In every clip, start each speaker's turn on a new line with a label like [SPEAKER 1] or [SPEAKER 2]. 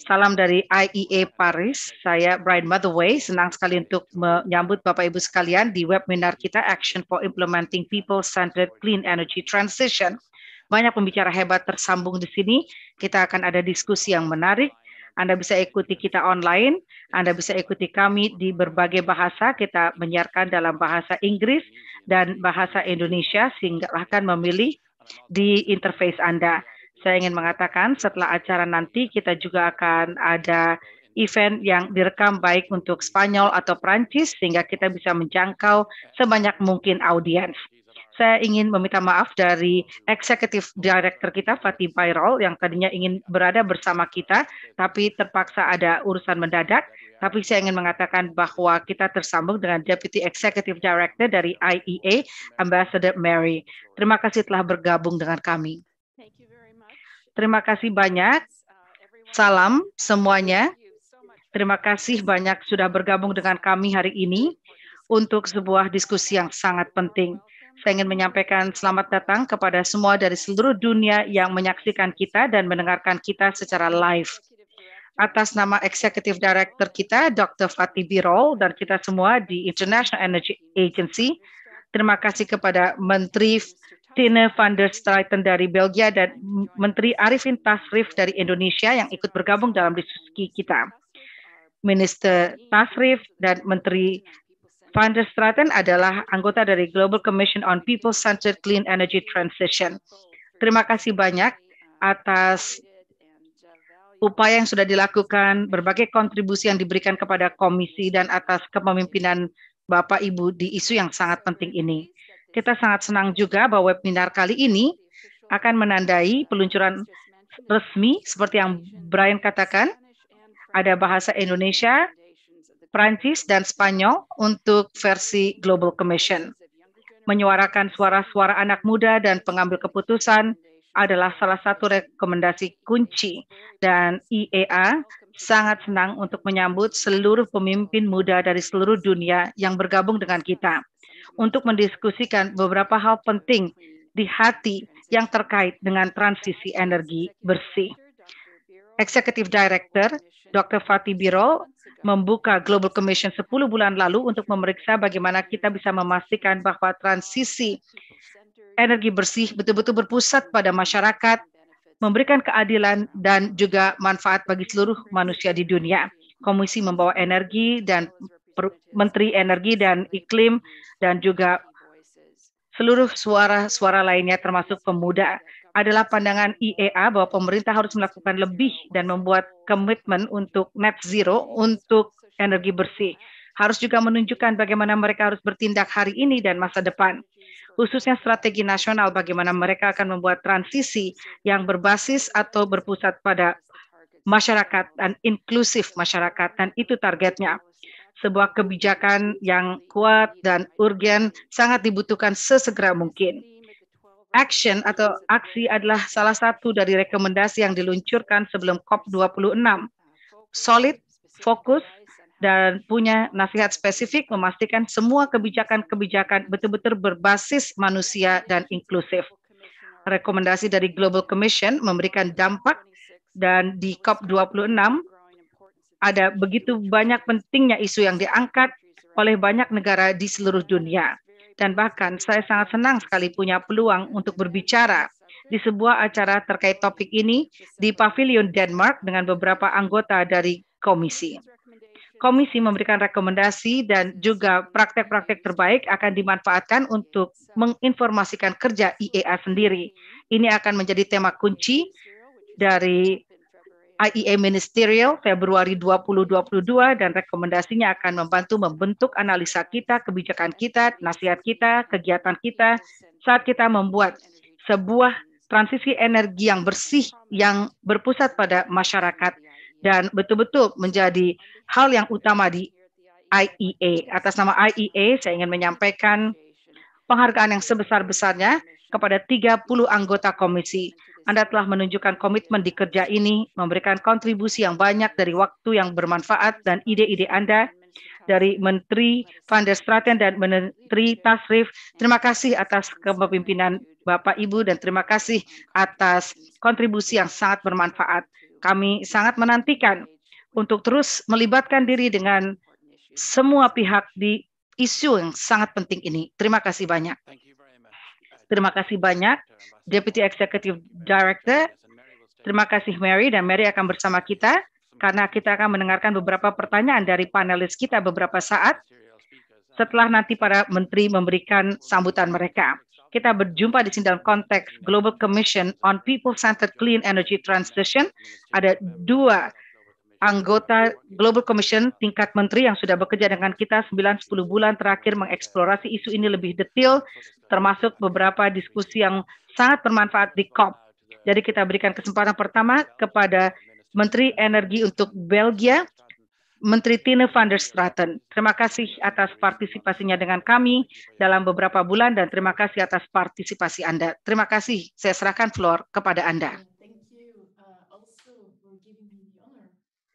[SPEAKER 1] Salam dari IEA Paris. Saya Brian Motherway. Senang sekali untuk menyambut Bapak Ibu sekalian di webinar kita Action for Implementing People-Centered Clean Energy Transition. Banyak pembicara hebat tersambung di sini. Kita akan ada diskusi yang menarik. Anda bisa ikuti kita online, Anda bisa ikuti kami di berbagai bahasa. Kita menyiarkan dalam bahasa Inggris dan bahasa Indonesia, sehingga akan memilih di interface Anda. Saya ingin mengatakan setelah acara nanti kita juga akan ada event yang direkam baik untuk Spanyol atau Prancis sehingga kita bisa menjangkau sebanyak mungkin audiens. Saya ingin meminta maaf dari eksekutif direktur kita Fatih Bairol yang tadinya ingin berada bersama kita tapi terpaksa ada urusan mendadak. Tapi saya ingin mengatakan bahwa kita tersambung dengan Deputy Executive Director dari IEA, Ambassador Mary. Terima kasih telah bergabung dengan kami. Terima kasih banyak. Salam semuanya. Terima kasih banyak sudah bergabung dengan kami hari ini untuk sebuah diskusi yang sangat penting. Saya ingin menyampaikan selamat datang kepada semua dari seluruh dunia yang menyaksikan kita dan mendengarkan kita secara live. Atas nama Eksekutif Director kita, Dr. Fatih Birol, dan kita semua di International Energy Agency, terima kasih kepada Menteri Tine van der Straten dari Belgia dan Menteri Arifin Tasrif dari Indonesia yang ikut bergabung dalam diskusi kita. Minister Tasrif dan Menteri van der Straten adalah anggota dari Global Commission on People-Centered Clean Energy Transition. Terima kasih banyak atas upaya yang sudah dilakukan, berbagai kontribusi yang diberikan kepada komisi dan atas kepemimpinan Bapak Ibu di isu yang sangat penting ini. Kita sangat senang juga bahwa webinar kali ini akan menandai peluncuran resmi seperti yang Brian katakan. Ada bahasa Indonesia, Prancis, dan Spanyol untuk versi Global Commission. Menyuarakan suara-suara anak muda dan pengambil keputusan adalah salah satu rekomendasi kunci dan IEA sangat senang untuk menyambut seluruh pemimpin muda dari seluruh dunia yang bergabung dengan kita untuk mendiskusikan beberapa hal penting di hati yang terkait dengan transisi energi bersih. Executive Director Dr. Fatih Birol membuka Global Commission 10 bulan lalu untuk memeriksa bagaimana kita bisa memastikan bahwa transisi energi bersih betul-betul berpusat pada masyarakat, memberikan keadilan dan juga manfaat bagi seluruh manusia di dunia. Komisi membawa energi dan Menteri Energi dan Iklim dan juga seluruh suara-suara lainnya termasuk pemuda adalah pandangan IEA bahwa pemerintah harus melakukan lebih dan membuat komitmen untuk net zero untuk energi bersih. Harus juga menunjukkan bagaimana mereka harus bertindak hari ini dan masa depan. Khususnya strategi nasional bagaimana mereka akan membuat transisi yang berbasis atau berpusat pada masyarakat dan inklusif masyarakat dan itu targetnya sebuah kebijakan yang kuat dan urgen sangat dibutuhkan sesegera mungkin. Action atau aksi adalah salah satu dari rekomendasi yang diluncurkan sebelum COP26. Solid, fokus, dan punya nasihat spesifik memastikan semua kebijakan-kebijakan betul-betul berbasis manusia dan inklusif. Rekomendasi dari Global Commission memberikan dampak dan di COP26 ada begitu banyak pentingnya isu yang diangkat oleh banyak negara di seluruh dunia. Dan bahkan saya sangat senang sekali punya peluang untuk berbicara di sebuah acara terkait topik ini di Pavilion Denmark dengan beberapa anggota dari komisi. Komisi memberikan rekomendasi dan juga praktek-praktek terbaik akan dimanfaatkan untuk menginformasikan kerja IEA sendiri. Ini akan menjadi tema kunci dari IEA Ministerial Februari 2022 dan rekomendasinya akan membantu membentuk analisa kita, kebijakan kita, nasihat kita, kegiatan kita saat kita membuat sebuah transisi energi yang bersih yang berpusat pada masyarakat dan betul-betul menjadi hal yang utama di IEA. Atas nama IEA, saya ingin menyampaikan penghargaan yang sebesar-besarnya kepada 30 anggota komisi anda telah menunjukkan komitmen di kerja ini, memberikan kontribusi yang banyak dari waktu yang bermanfaat dan ide-ide Anda dari Menteri Van der Straten dan Menteri Tasrif. Terima kasih atas kepemimpinan Bapak Ibu dan terima kasih atas kontribusi yang sangat bermanfaat. Kami sangat menantikan untuk terus melibatkan diri dengan semua pihak di isu yang sangat penting ini. Terima kasih banyak. Terima kasih banyak, Deputy Executive Director. Terima kasih Mary dan Mary akan bersama kita karena kita akan mendengarkan beberapa pertanyaan dari panelis kita beberapa saat setelah nanti para menteri memberikan sambutan mereka. Kita berjumpa di sini dalam konteks Global Commission on People-Centered Clean Energy Transition. Ada dua anggota Global Commission tingkat menteri yang sudah bekerja dengan kita 9-10 bulan terakhir mengeksplorasi isu ini lebih detail, termasuk beberapa diskusi yang sangat bermanfaat di COP. Jadi kita berikan kesempatan pertama kepada Menteri Energi untuk Belgia, Menteri Tine van der Straten. Terima kasih atas partisipasinya dengan kami dalam beberapa bulan dan terima kasih atas partisipasi Anda. Terima kasih. Saya serahkan floor kepada Anda.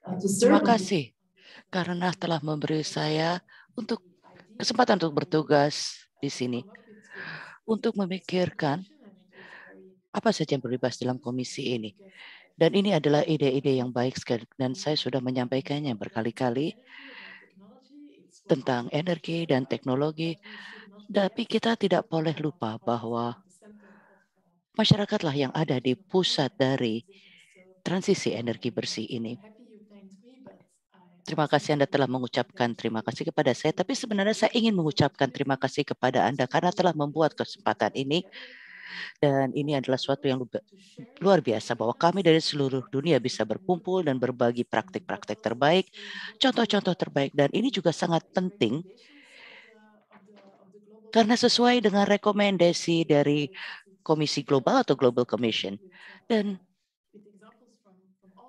[SPEAKER 2] Uh, Terima kasih karena telah memberi saya untuk kesempatan untuk bertugas di sini untuk memikirkan apa saja yang berlibas dalam komisi ini. Dan ini adalah ide-ide yang baik sekali dan saya sudah menyampaikannya berkali-kali tentang energi dan teknologi. Tapi kita tidak boleh lupa bahwa masyarakatlah yang ada di pusat dari transisi energi bersih ini Terima kasih Anda telah mengucapkan terima kasih kepada saya, tapi sebenarnya saya ingin mengucapkan terima kasih kepada Anda karena telah membuat kesempatan ini dan ini adalah suatu yang luar biasa bahwa kami dari seluruh dunia bisa berkumpul dan berbagi praktik-praktik terbaik, contoh-contoh terbaik. Dan ini juga sangat penting karena sesuai dengan rekomendasi dari Komisi Global atau Global Commission. Dan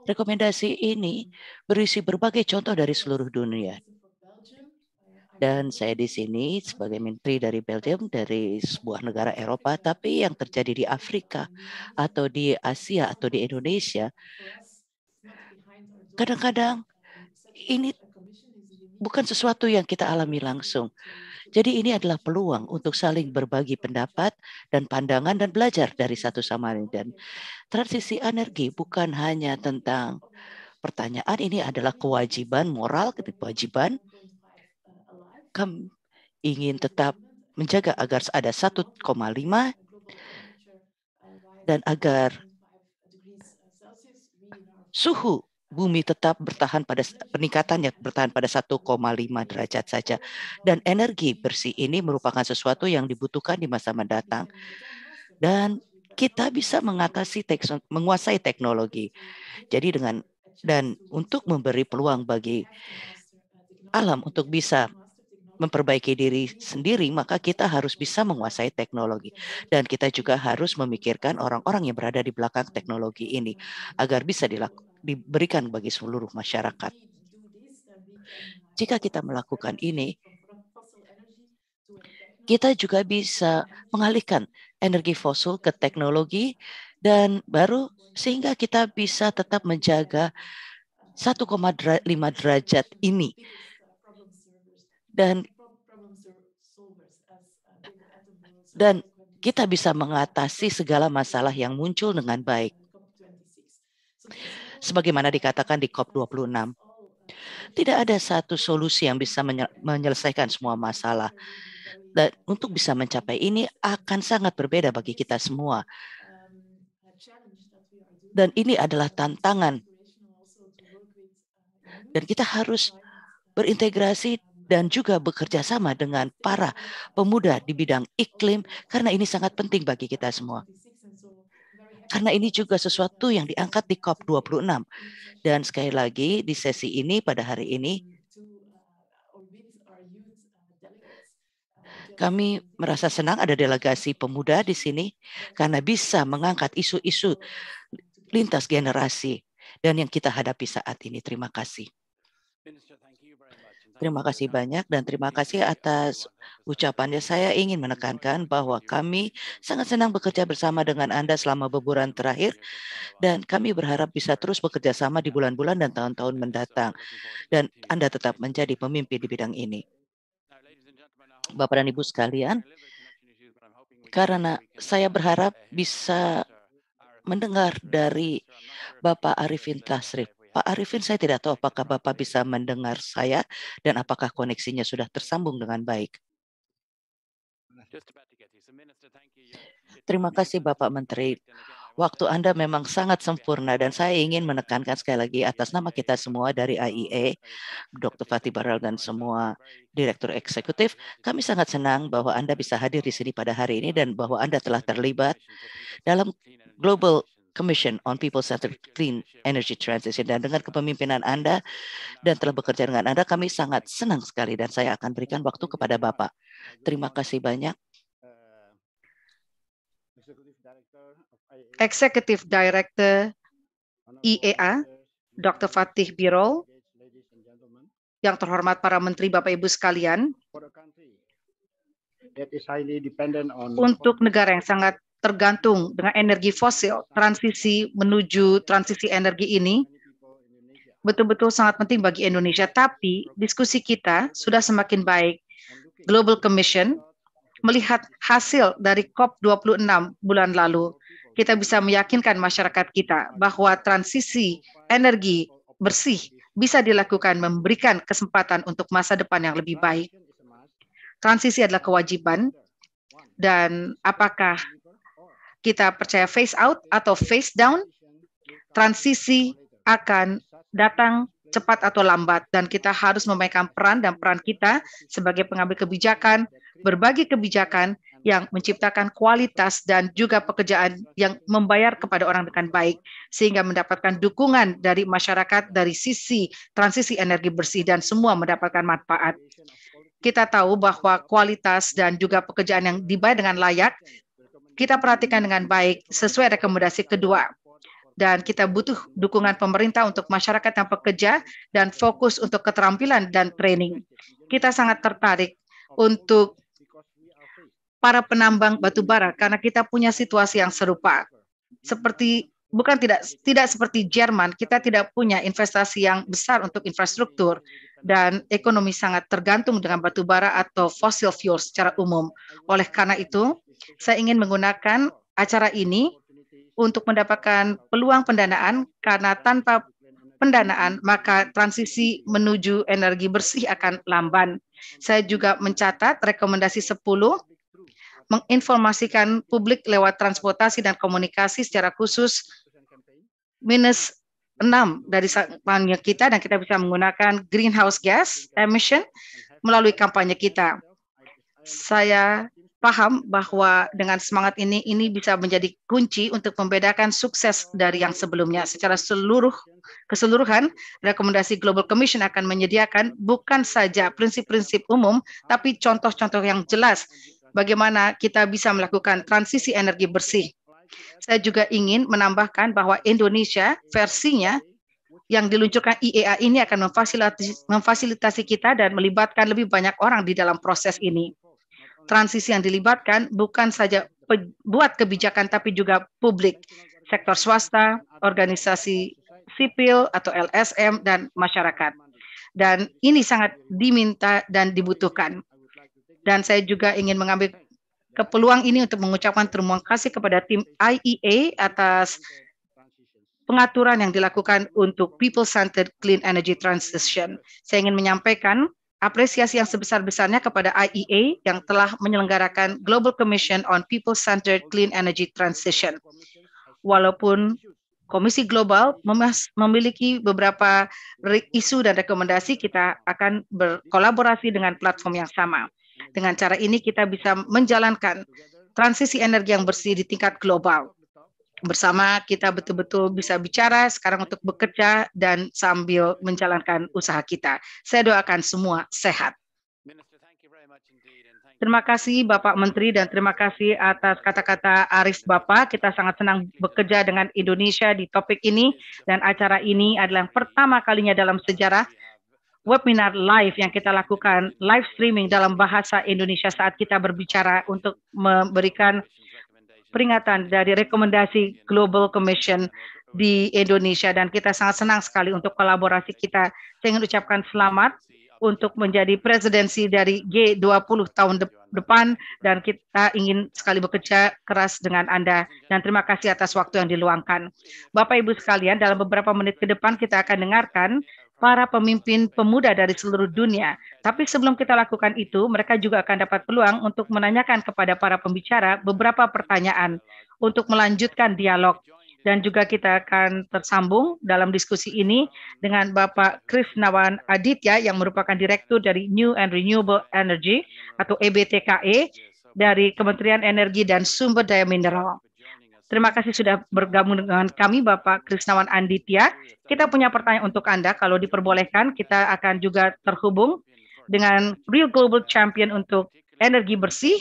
[SPEAKER 2] Rekomendasi ini berisi berbagai contoh dari seluruh dunia. Dan saya di sini sebagai menteri dari Belgium dari sebuah negara Eropa, tapi yang terjadi di Afrika atau di Asia atau di Indonesia, kadang-kadang ini bukan sesuatu yang kita alami langsung. Jadi ini adalah peluang untuk saling berbagi pendapat dan pandangan dan belajar dari satu sama lain. Dan transisi energi bukan hanya tentang pertanyaan, ini adalah kewajiban moral, kewajiban kami ingin tetap menjaga agar ada 1,5 dan agar suhu bumi tetap bertahan pada peningkatannya bertahan pada 1,5 derajat saja. Dan energi bersih ini merupakan sesuatu yang dibutuhkan di masa mendatang. Dan kita bisa mengatasi menguasai teknologi. Jadi dengan dan untuk memberi peluang bagi alam untuk bisa memperbaiki diri sendiri, maka kita harus bisa menguasai teknologi. Dan kita juga harus memikirkan orang-orang yang berada di belakang teknologi ini agar bisa diberikan bagi seluruh masyarakat. Jika kita melakukan ini, kita juga bisa mengalihkan energi fosil ke teknologi dan baru sehingga kita bisa tetap menjaga 1,5 derajat ini dan dan kita bisa mengatasi segala masalah yang muncul dengan baik. Sebagaimana dikatakan di COP26, tidak ada satu solusi yang bisa menyelesaikan semua masalah. Dan untuk bisa mencapai ini akan sangat berbeda bagi kita semua. Dan ini adalah tantangan. Dan kita harus berintegrasi dan juga bekerja sama dengan para pemuda di bidang iklim karena ini sangat penting bagi kita semua. Karena ini juga sesuatu yang diangkat di COP26. Dan sekali lagi di sesi ini pada hari ini kami merasa senang ada delegasi pemuda di sini karena bisa mengangkat isu-isu lintas generasi dan yang kita hadapi saat ini. Terima kasih. Terima kasih banyak dan terima kasih atas ucapannya. Saya ingin menekankan bahwa kami sangat senang bekerja bersama dengan Anda selama beburan terakhir dan kami berharap bisa terus bekerja sama di bulan-bulan dan tahun-tahun mendatang dan Anda tetap menjadi pemimpin di bidang ini. Bapak dan Ibu sekalian, karena saya berharap bisa mendengar dari Bapak Arifin Tasrif Pak Arifin, saya tidak tahu apakah Bapak bisa mendengar saya dan apakah koneksinya sudah tersambung dengan baik. Terima kasih Bapak Menteri. Waktu Anda memang sangat sempurna dan saya ingin menekankan sekali lagi atas nama kita semua dari IEA, e, Dr. Fatih Baral dan semua Direktur Eksekutif, kami sangat senang bahwa Anda bisa hadir di sini pada hari ini dan bahwa Anda telah terlibat dalam Global Commission on People-Centered Clean Energy Transition. Dan dengan kepemimpinan Anda dan telah bekerja dengan Anda, kami sangat senang sekali dan saya akan berikan waktu kepada Bapak. Terima kasih banyak.
[SPEAKER 1] Executive Director IEA, Dr. Fatih Birol, yang terhormat para menteri Bapak Ibu sekalian, untuk negara yang sangat tergantung dengan energi fosil, transisi menuju transisi energi ini betul-betul sangat penting bagi Indonesia. Tapi diskusi kita sudah semakin baik. Global Commission melihat hasil dari COP26 bulan lalu, kita bisa meyakinkan masyarakat kita bahwa transisi energi bersih bisa dilakukan memberikan kesempatan untuk masa depan yang lebih baik. Transisi adalah kewajiban, dan apakah kita percaya face out atau face down, transisi akan datang cepat atau lambat dan kita harus memainkan peran dan peran kita sebagai pengambil kebijakan, berbagi kebijakan yang menciptakan kualitas dan juga pekerjaan yang membayar kepada orang dengan baik sehingga mendapatkan dukungan dari masyarakat dari sisi transisi energi bersih dan semua mendapatkan manfaat. Kita tahu bahwa kualitas dan juga pekerjaan yang dibayar dengan layak kita perhatikan dengan baik sesuai rekomendasi kedua. Dan kita butuh dukungan pemerintah untuk masyarakat yang pekerja dan fokus untuk keterampilan dan training. Kita sangat tertarik untuk para penambang batu bara karena kita punya situasi yang serupa. Seperti bukan tidak tidak seperti Jerman, kita tidak punya investasi yang besar untuk infrastruktur dan ekonomi sangat tergantung dengan batu bara atau fossil fuel secara umum. Oleh karena itu, saya ingin menggunakan acara ini untuk mendapatkan peluang pendanaan karena tanpa pendanaan maka transisi menuju energi bersih akan lamban. Saya juga mencatat rekomendasi 10 menginformasikan publik lewat transportasi dan komunikasi secara khusus minus enam dari kampanye kita dan kita bisa menggunakan greenhouse gas emission melalui kampanye kita. Saya paham bahwa dengan semangat ini ini bisa menjadi kunci untuk membedakan sukses dari yang sebelumnya secara seluruh keseluruhan rekomendasi Global Commission akan menyediakan bukan saja prinsip-prinsip umum tapi contoh-contoh yang jelas bagaimana kita bisa melakukan transisi energi bersih saya juga ingin menambahkan bahwa Indonesia versinya yang diluncurkan IEA ini akan memfasilitasi, kita dan melibatkan lebih banyak orang di dalam proses ini. Transisi yang dilibatkan bukan saja buat kebijakan tapi juga publik, sektor swasta, organisasi sipil atau LSM dan masyarakat. Dan ini sangat diminta dan dibutuhkan. Dan saya juga ingin mengambil ke peluang ini untuk mengucapkan terima kasih kepada tim IEA atas pengaturan yang dilakukan untuk people-centered clean energy transition. Saya ingin menyampaikan apresiasi yang sebesar-besarnya kepada IEA yang telah menyelenggarakan Global Commission on People-Centered Clean Energy Transition. Walaupun Komisi Global memiliki beberapa isu dan rekomendasi, kita akan berkolaborasi dengan platform yang sama. Dengan cara ini kita bisa menjalankan transisi energi yang bersih di tingkat global. Bersama kita betul-betul bisa bicara sekarang untuk bekerja dan sambil menjalankan usaha kita. Saya doakan semua sehat. Terima kasih Bapak Menteri dan terima kasih atas kata-kata Arif Bapak. Kita sangat senang bekerja dengan Indonesia di topik ini dan acara ini adalah yang pertama kalinya dalam sejarah webinar live yang kita lakukan live streaming dalam bahasa Indonesia saat kita berbicara untuk memberikan peringatan dari rekomendasi Global Commission di Indonesia dan kita sangat senang sekali untuk kolaborasi kita. Saya ingin ucapkan selamat untuk menjadi presidensi dari G20 tahun de depan dan kita ingin sekali bekerja keras dengan Anda dan terima kasih atas waktu yang diluangkan. Bapak Ibu sekalian, dalam beberapa menit ke depan kita akan dengarkan para pemimpin pemuda dari seluruh dunia. Tapi sebelum kita lakukan itu, mereka juga akan dapat peluang untuk menanyakan kepada para pembicara beberapa pertanyaan untuk melanjutkan dialog. Dan juga kita akan tersambung dalam diskusi ini dengan Bapak Nawan Aditya yang merupakan Direktur dari New and Renewable Energy atau EBTKE e, dari Kementerian Energi dan Sumber Daya Mineral. Terima kasih sudah bergabung dengan kami Bapak Krisnawan Anditya. Kita punya pertanyaan untuk Anda. Kalau diperbolehkan, kita akan juga terhubung dengan Real Global Champion untuk energi bersih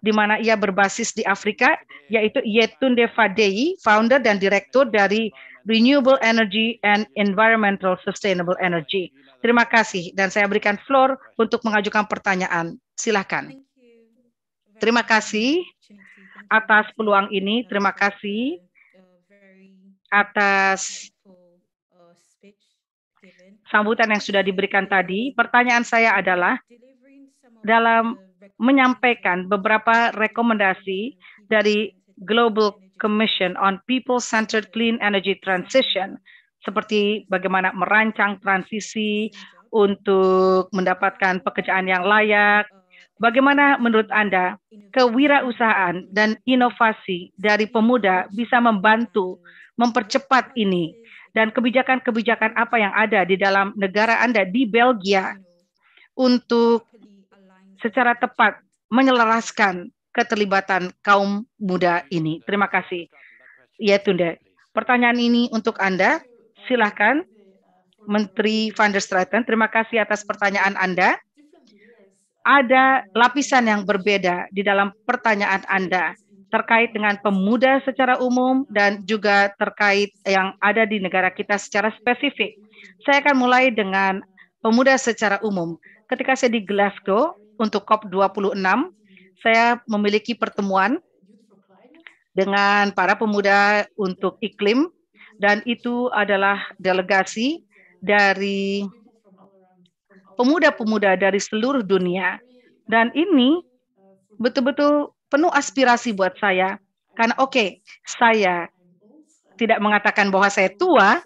[SPEAKER 1] di mana ia berbasis di Afrika, yaitu Yetunde Fadei, founder dan direktur dari Renewable Energy and Environmental Sustainable Energy. Terima kasih, dan saya berikan floor untuk mengajukan pertanyaan. Silahkan. Terima kasih atas peluang ini. Terima kasih atas sambutan yang sudah diberikan tadi. Pertanyaan saya adalah dalam menyampaikan beberapa rekomendasi dari Global Commission on People-Centered Clean Energy Transition, seperti bagaimana merancang transisi untuk mendapatkan pekerjaan yang layak, Bagaimana menurut Anda kewirausahaan dan inovasi dari pemuda bisa membantu mempercepat ini dan kebijakan-kebijakan apa yang ada di dalam negara Anda di Belgia untuk secara tepat menyelaraskan keterlibatan kaum muda ini. Terima kasih. Ya Tunde. Pertanyaan ini untuk Anda. Silahkan Menteri Van der Straten. Terima kasih atas pertanyaan Anda ada lapisan yang berbeda di dalam pertanyaan Anda terkait dengan pemuda secara umum dan juga terkait yang ada di negara kita secara spesifik. Saya akan mulai dengan pemuda secara umum. Ketika saya di Glasgow untuk COP26, saya memiliki pertemuan dengan para pemuda untuk iklim dan itu adalah delegasi dari pemuda-pemuda dari seluruh dunia. Dan ini betul-betul penuh aspirasi buat saya. Karena oke, okay, saya tidak mengatakan bahwa saya tua,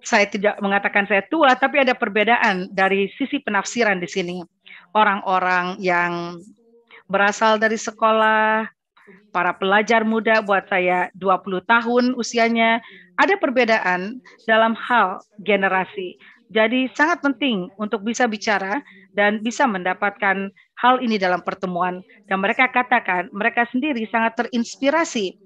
[SPEAKER 1] saya tidak mengatakan saya tua, tapi ada perbedaan dari sisi penafsiran di sini. Orang-orang yang berasal dari sekolah, para pelajar muda buat saya 20 tahun usianya, ada perbedaan dalam hal generasi. Jadi sangat penting untuk bisa bicara dan bisa mendapatkan hal ini dalam pertemuan. Dan mereka katakan mereka sendiri sangat terinspirasi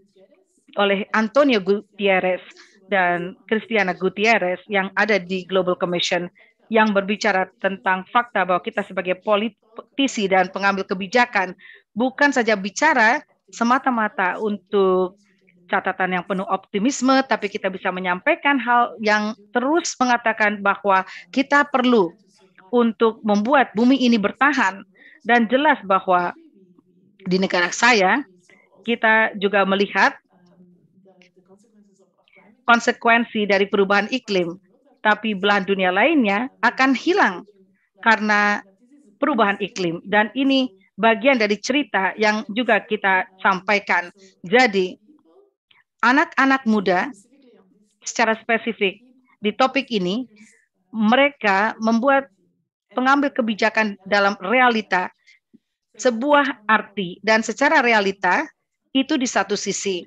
[SPEAKER 1] oleh Antonio Gutierrez dan Christiana Gutierrez yang ada di Global Commission yang berbicara tentang fakta bahwa kita sebagai politisi dan pengambil kebijakan bukan saja bicara semata-mata untuk catatan yang penuh optimisme, tapi kita bisa menyampaikan hal yang terus mengatakan bahwa kita perlu untuk membuat bumi ini bertahan dan jelas bahwa di negara saya kita juga melihat konsekuensi dari perubahan iklim, tapi belahan dunia lainnya akan hilang karena perubahan iklim. Dan ini bagian dari cerita yang juga kita sampaikan. Jadi anak-anak muda secara spesifik di topik ini, mereka membuat pengambil kebijakan dalam realita sebuah arti dan secara realita itu di satu sisi.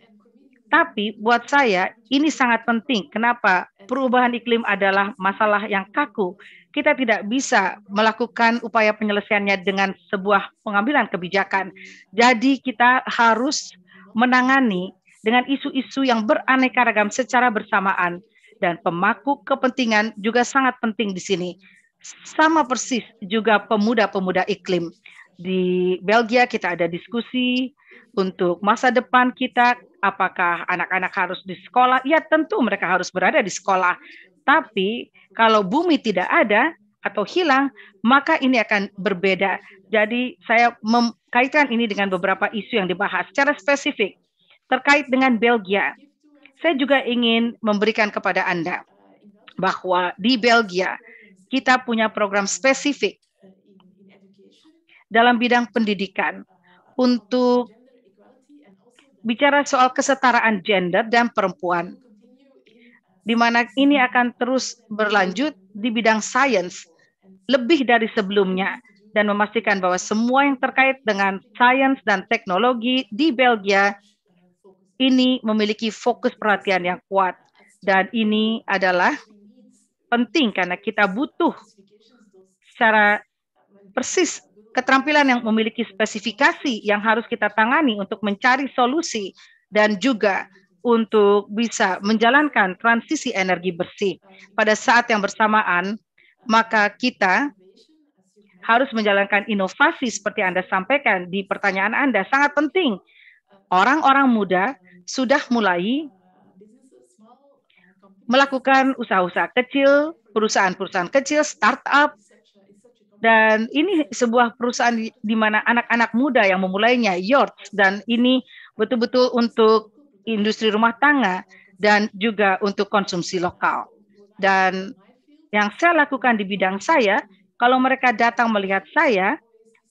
[SPEAKER 1] Tapi buat saya ini sangat penting. Kenapa? Perubahan iklim adalah masalah yang kaku. Kita tidak bisa melakukan upaya penyelesaiannya dengan sebuah pengambilan kebijakan. Jadi kita harus menangani dengan isu-isu yang beraneka ragam secara bersamaan dan pemaku kepentingan juga sangat penting di sini. Sama persis juga pemuda-pemuda iklim. Di Belgia kita ada diskusi untuk masa depan kita, apakah anak-anak harus di sekolah? Ya tentu mereka harus berada di sekolah. Tapi kalau bumi tidak ada, atau hilang, maka ini akan berbeda. Jadi saya mengkaitkan ini dengan beberapa isu yang dibahas secara spesifik terkait dengan Belgia. Saya juga ingin memberikan kepada Anda bahwa di Belgia kita punya program spesifik dalam bidang pendidikan untuk bicara soal kesetaraan gender dan perempuan, di mana ini akan terus berlanjut di bidang sains lebih dari sebelumnya dan memastikan bahwa semua yang terkait dengan sains dan teknologi di Belgia ini memiliki fokus perhatian yang kuat dan ini adalah penting karena kita butuh secara persis keterampilan yang memiliki spesifikasi yang harus kita tangani untuk mencari solusi dan juga untuk bisa menjalankan transisi energi bersih. Pada saat yang bersamaan, maka kita harus menjalankan inovasi seperti Anda sampaikan di pertanyaan Anda. Sangat penting orang-orang muda sudah mulai melakukan usaha-usaha kecil, perusahaan-perusahaan kecil, startup, dan ini sebuah perusahaan di, di mana anak-anak muda yang memulainya, Yort, dan ini betul-betul untuk industri rumah tangga dan juga untuk konsumsi lokal. Dan yang saya lakukan di bidang saya, kalau mereka datang melihat saya,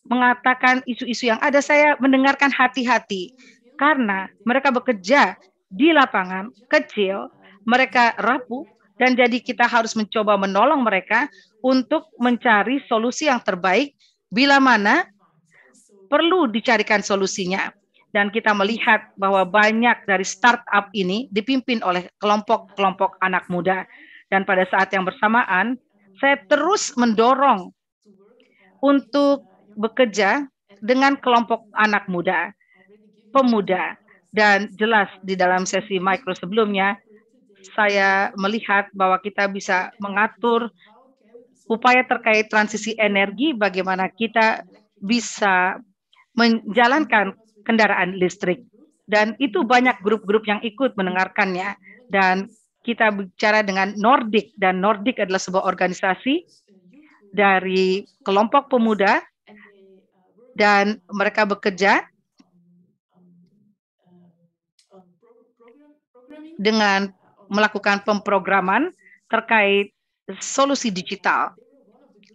[SPEAKER 1] mengatakan isu-isu yang ada, saya mendengarkan hati-hati karena mereka bekerja di lapangan kecil, mereka rapuh dan jadi kita harus mencoba menolong mereka untuk mencari solusi yang terbaik bila mana perlu dicarikan solusinya. Dan kita melihat bahwa banyak dari startup ini dipimpin oleh kelompok-kelompok anak muda. Dan pada saat yang bersamaan, saya terus mendorong untuk bekerja dengan kelompok anak muda pemuda. Dan jelas di dalam sesi micro sebelumnya, saya melihat bahwa kita bisa mengatur upaya terkait transisi energi, bagaimana kita bisa menjalankan kendaraan listrik. Dan itu banyak grup-grup yang ikut mendengarkannya. Dan kita bicara dengan Nordic, dan Nordic adalah sebuah organisasi dari kelompok pemuda, dan mereka bekerja dengan melakukan pemrograman terkait solusi digital.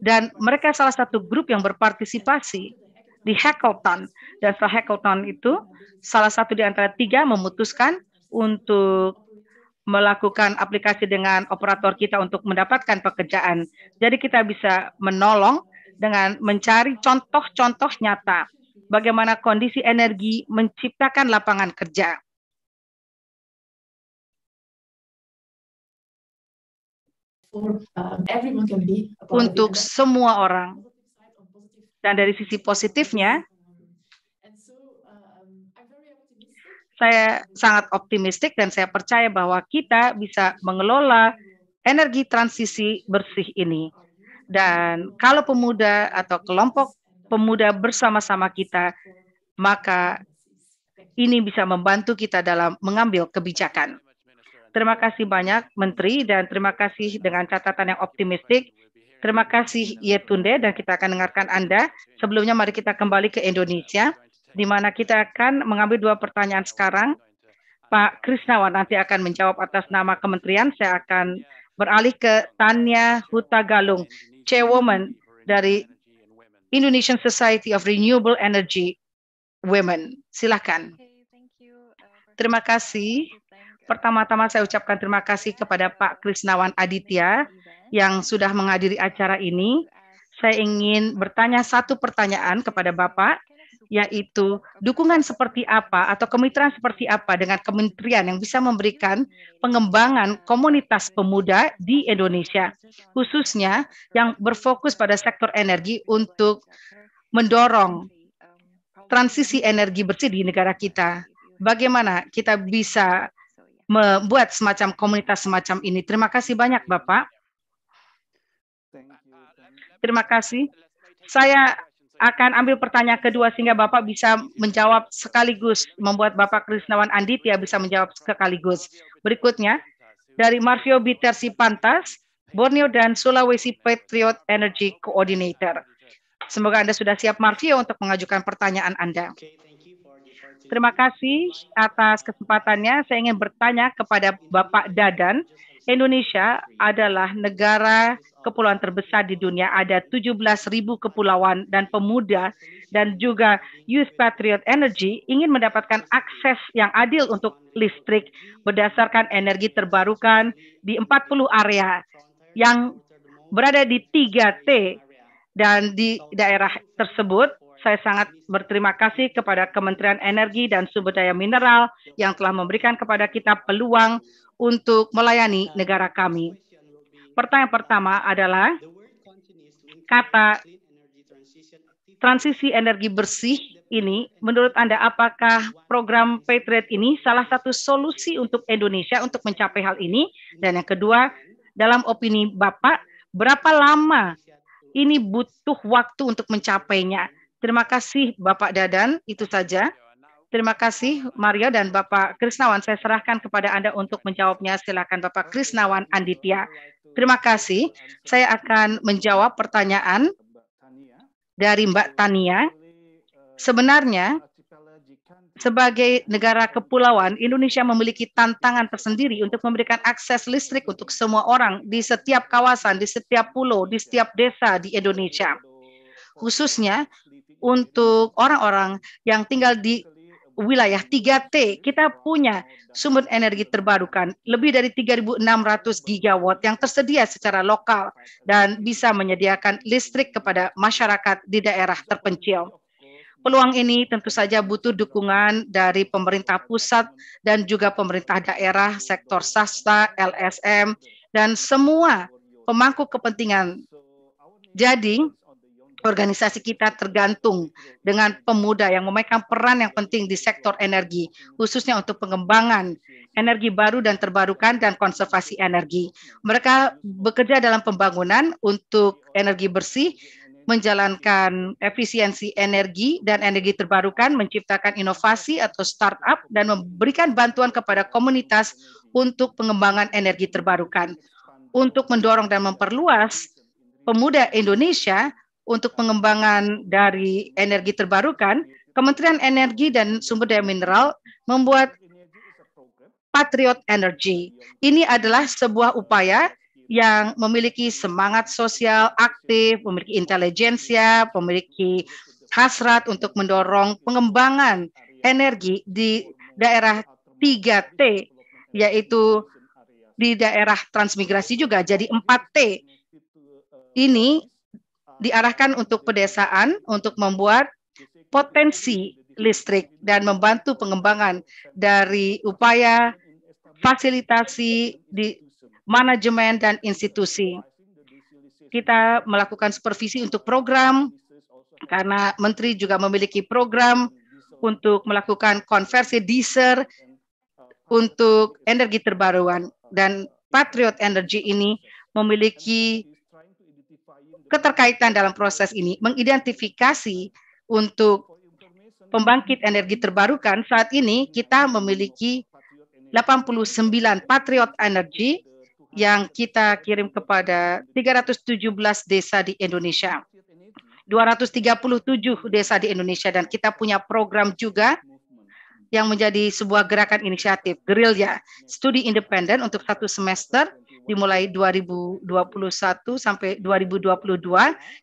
[SPEAKER 1] Dan mereka salah satu grup yang berpartisipasi di hackathon. Dan setelah hackathon itu, salah satu di antara tiga memutuskan untuk melakukan aplikasi dengan operator kita untuk mendapatkan pekerjaan. Jadi kita bisa menolong dengan mencari contoh-contoh nyata bagaimana kondisi energi menciptakan lapangan kerja. Um, untuk semua orang. Dan dari sisi positifnya, um, saya sangat optimistik dan saya percaya bahwa kita bisa mengelola energi transisi bersih ini. Dan kalau pemuda atau kelompok pemuda bersama-sama kita, maka ini bisa membantu kita dalam mengambil kebijakan. Terima kasih banyak Menteri dan terima kasih dengan catatan yang optimistik. Terima kasih Yetunde dan kita akan dengarkan Anda. Sebelumnya mari kita kembali ke Indonesia di mana kita akan mengambil dua pertanyaan sekarang. Pak Krisnawan nanti akan menjawab atas nama kementerian. Saya akan beralih ke Tania Huta Galung, Chairwoman dari Indonesian Society of Renewable Energy Women. Silakan. Uh, terima kasih Pertama-tama saya ucapkan terima kasih kepada Pak Krisnawan Aditya yang sudah menghadiri acara ini. Saya ingin bertanya satu pertanyaan kepada Bapak, yaitu dukungan seperti apa atau kemitraan seperti apa dengan kementerian yang bisa memberikan pengembangan komunitas pemuda di Indonesia, khususnya yang berfokus pada sektor energi untuk mendorong transisi energi bersih di negara kita. Bagaimana kita bisa membuat semacam komunitas semacam ini. Terima kasih banyak Bapak. Terima kasih. Saya akan ambil pertanyaan kedua sehingga Bapak bisa menjawab sekaligus, membuat Bapak Krisnawan Anditya bisa menjawab sekaligus. Berikutnya, dari Marvio Bitersi Pantas, Borneo dan Sulawesi Patriot Energy Coordinator. Semoga Anda sudah siap, Marvio, untuk mengajukan pertanyaan Anda. Terima kasih atas kesempatannya. Saya ingin bertanya kepada Bapak Dadan. Indonesia adalah negara kepulauan terbesar di dunia. Ada 17.000 kepulauan dan pemuda dan juga Youth Patriot Energy ingin mendapatkan akses yang adil untuk listrik berdasarkan energi terbarukan di 40 area yang berada di 3T dan di daerah tersebut saya sangat berterima kasih kepada Kementerian Energi dan Sumber Daya Mineral yang telah memberikan kepada kita peluang untuk melayani negara kami. Pertanyaan pertama adalah kata transisi energi bersih ini, menurut Anda apakah program Patriot ini salah satu solusi untuk Indonesia untuk mencapai hal ini? Dan yang kedua, dalam opini Bapak, berapa lama ini butuh waktu untuk mencapainya? Terima kasih Bapak Dadan, itu saja. Terima kasih Mario dan Bapak Krisnawan. Saya serahkan kepada Anda untuk menjawabnya. Silakan Bapak Krisnawan Anditya. Terima kasih. Saya akan menjawab pertanyaan dari Mbak Tania. Sebenarnya sebagai negara kepulauan, Indonesia memiliki tantangan tersendiri untuk memberikan akses listrik untuk semua orang di setiap kawasan, di setiap pulau, di setiap desa di Indonesia. Khususnya untuk orang-orang yang tinggal di wilayah 3T, kita punya sumber energi terbarukan lebih dari 3.600 gigawatt yang tersedia secara lokal dan bisa menyediakan listrik kepada masyarakat di daerah terpencil. Peluang ini tentu saja butuh dukungan dari pemerintah pusat dan juga pemerintah daerah, sektor swasta, LSM, dan semua pemangku kepentingan. Jadi, organisasi kita tergantung dengan pemuda yang memegang peran yang penting di sektor energi, khususnya untuk pengembangan energi baru dan terbarukan dan konservasi energi. Mereka bekerja dalam pembangunan untuk energi bersih, menjalankan efisiensi energi dan energi terbarukan, menciptakan inovasi atau startup, dan memberikan bantuan kepada komunitas untuk pengembangan energi terbarukan. Untuk mendorong dan memperluas pemuda Indonesia untuk pengembangan dari energi terbarukan, Kementerian Energi dan Sumber Daya Mineral membuat Patriot Energy. Ini adalah sebuah upaya yang memiliki semangat sosial aktif, memiliki intelijensia, memiliki hasrat untuk mendorong pengembangan energi di daerah 3T, yaitu di daerah transmigrasi juga, jadi 4T. Ini diarahkan untuk pedesaan untuk membuat potensi listrik dan membantu pengembangan dari upaya fasilitasi di manajemen dan institusi. Kita melakukan supervisi untuk program karena menteri juga memiliki program untuk melakukan konversi diesel untuk energi terbarukan dan Patriot Energy ini memiliki keterkaitan dalam proses ini mengidentifikasi untuk pembangkit energi terbarukan saat ini kita memiliki 89 Patriot Energy yang kita kirim kepada 317 desa di Indonesia. 237 desa di Indonesia dan kita punya program juga yang menjadi sebuah gerakan inisiatif ya studi independen untuk satu semester dimulai 2021 sampai 2022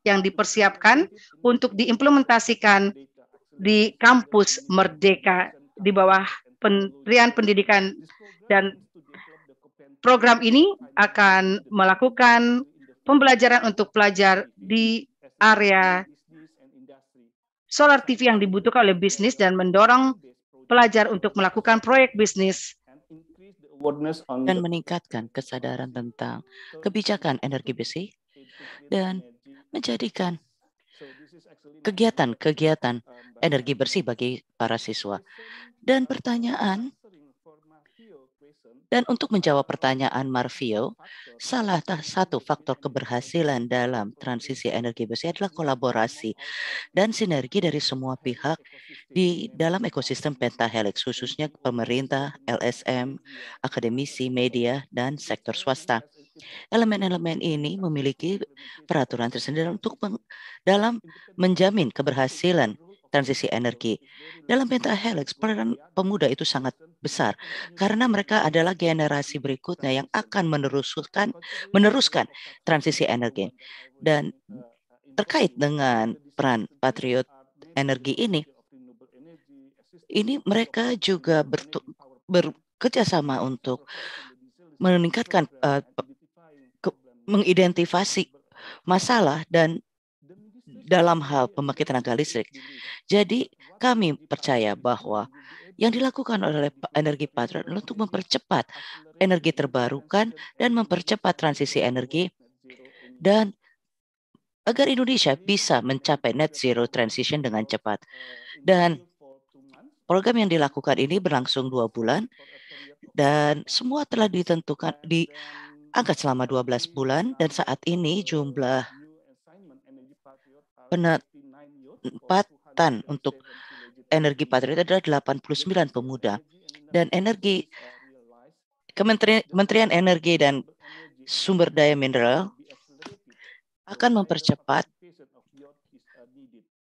[SPEAKER 1] yang dipersiapkan untuk diimplementasikan di kampus Merdeka di bawah Kementerian Pendidikan dan program ini akan melakukan pembelajaran untuk pelajar di area solar TV yang
[SPEAKER 2] dibutuhkan oleh bisnis dan mendorong pelajar untuk melakukan proyek bisnis dan meningkatkan kesadaran tentang kebijakan energi bersih dan menjadikan kegiatan-kegiatan um, energi bersih bagi para siswa. Dan pertanyaan dan untuk menjawab pertanyaan Marvio, salah satu faktor keberhasilan dalam transisi energi bersih adalah kolaborasi dan sinergi dari semua pihak di dalam ekosistem pentahelix, khususnya pemerintah, LSM, akademisi, media, dan sektor swasta. Elemen-elemen ini memiliki peraturan tersendiri untuk dalam menjamin keberhasilan transisi energi. Dalam helix peran pemuda itu sangat besar karena mereka adalah generasi berikutnya yang akan meneruskan meneruskan transisi energi. Dan terkait dengan peran patriot energi ini, ini mereka juga bekerjasama untuk meningkatkan uh, mengidentifikasi masalah dan dalam hal pembangkit tenaga listrik. Jadi kami percaya bahwa yang dilakukan oleh energi patron untuk mempercepat energi terbarukan dan mempercepat transisi energi dan agar Indonesia bisa mencapai net zero transition dengan cepat. Dan program yang dilakukan ini berlangsung dua bulan dan semua telah ditentukan di angkat selama 12 bulan dan saat ini jumlah penempatan untuk energi patriot adalah 89 pemuda dan energi Kementerian, Kementerian Energi dan Sumber Daya Mineral akan mempercepat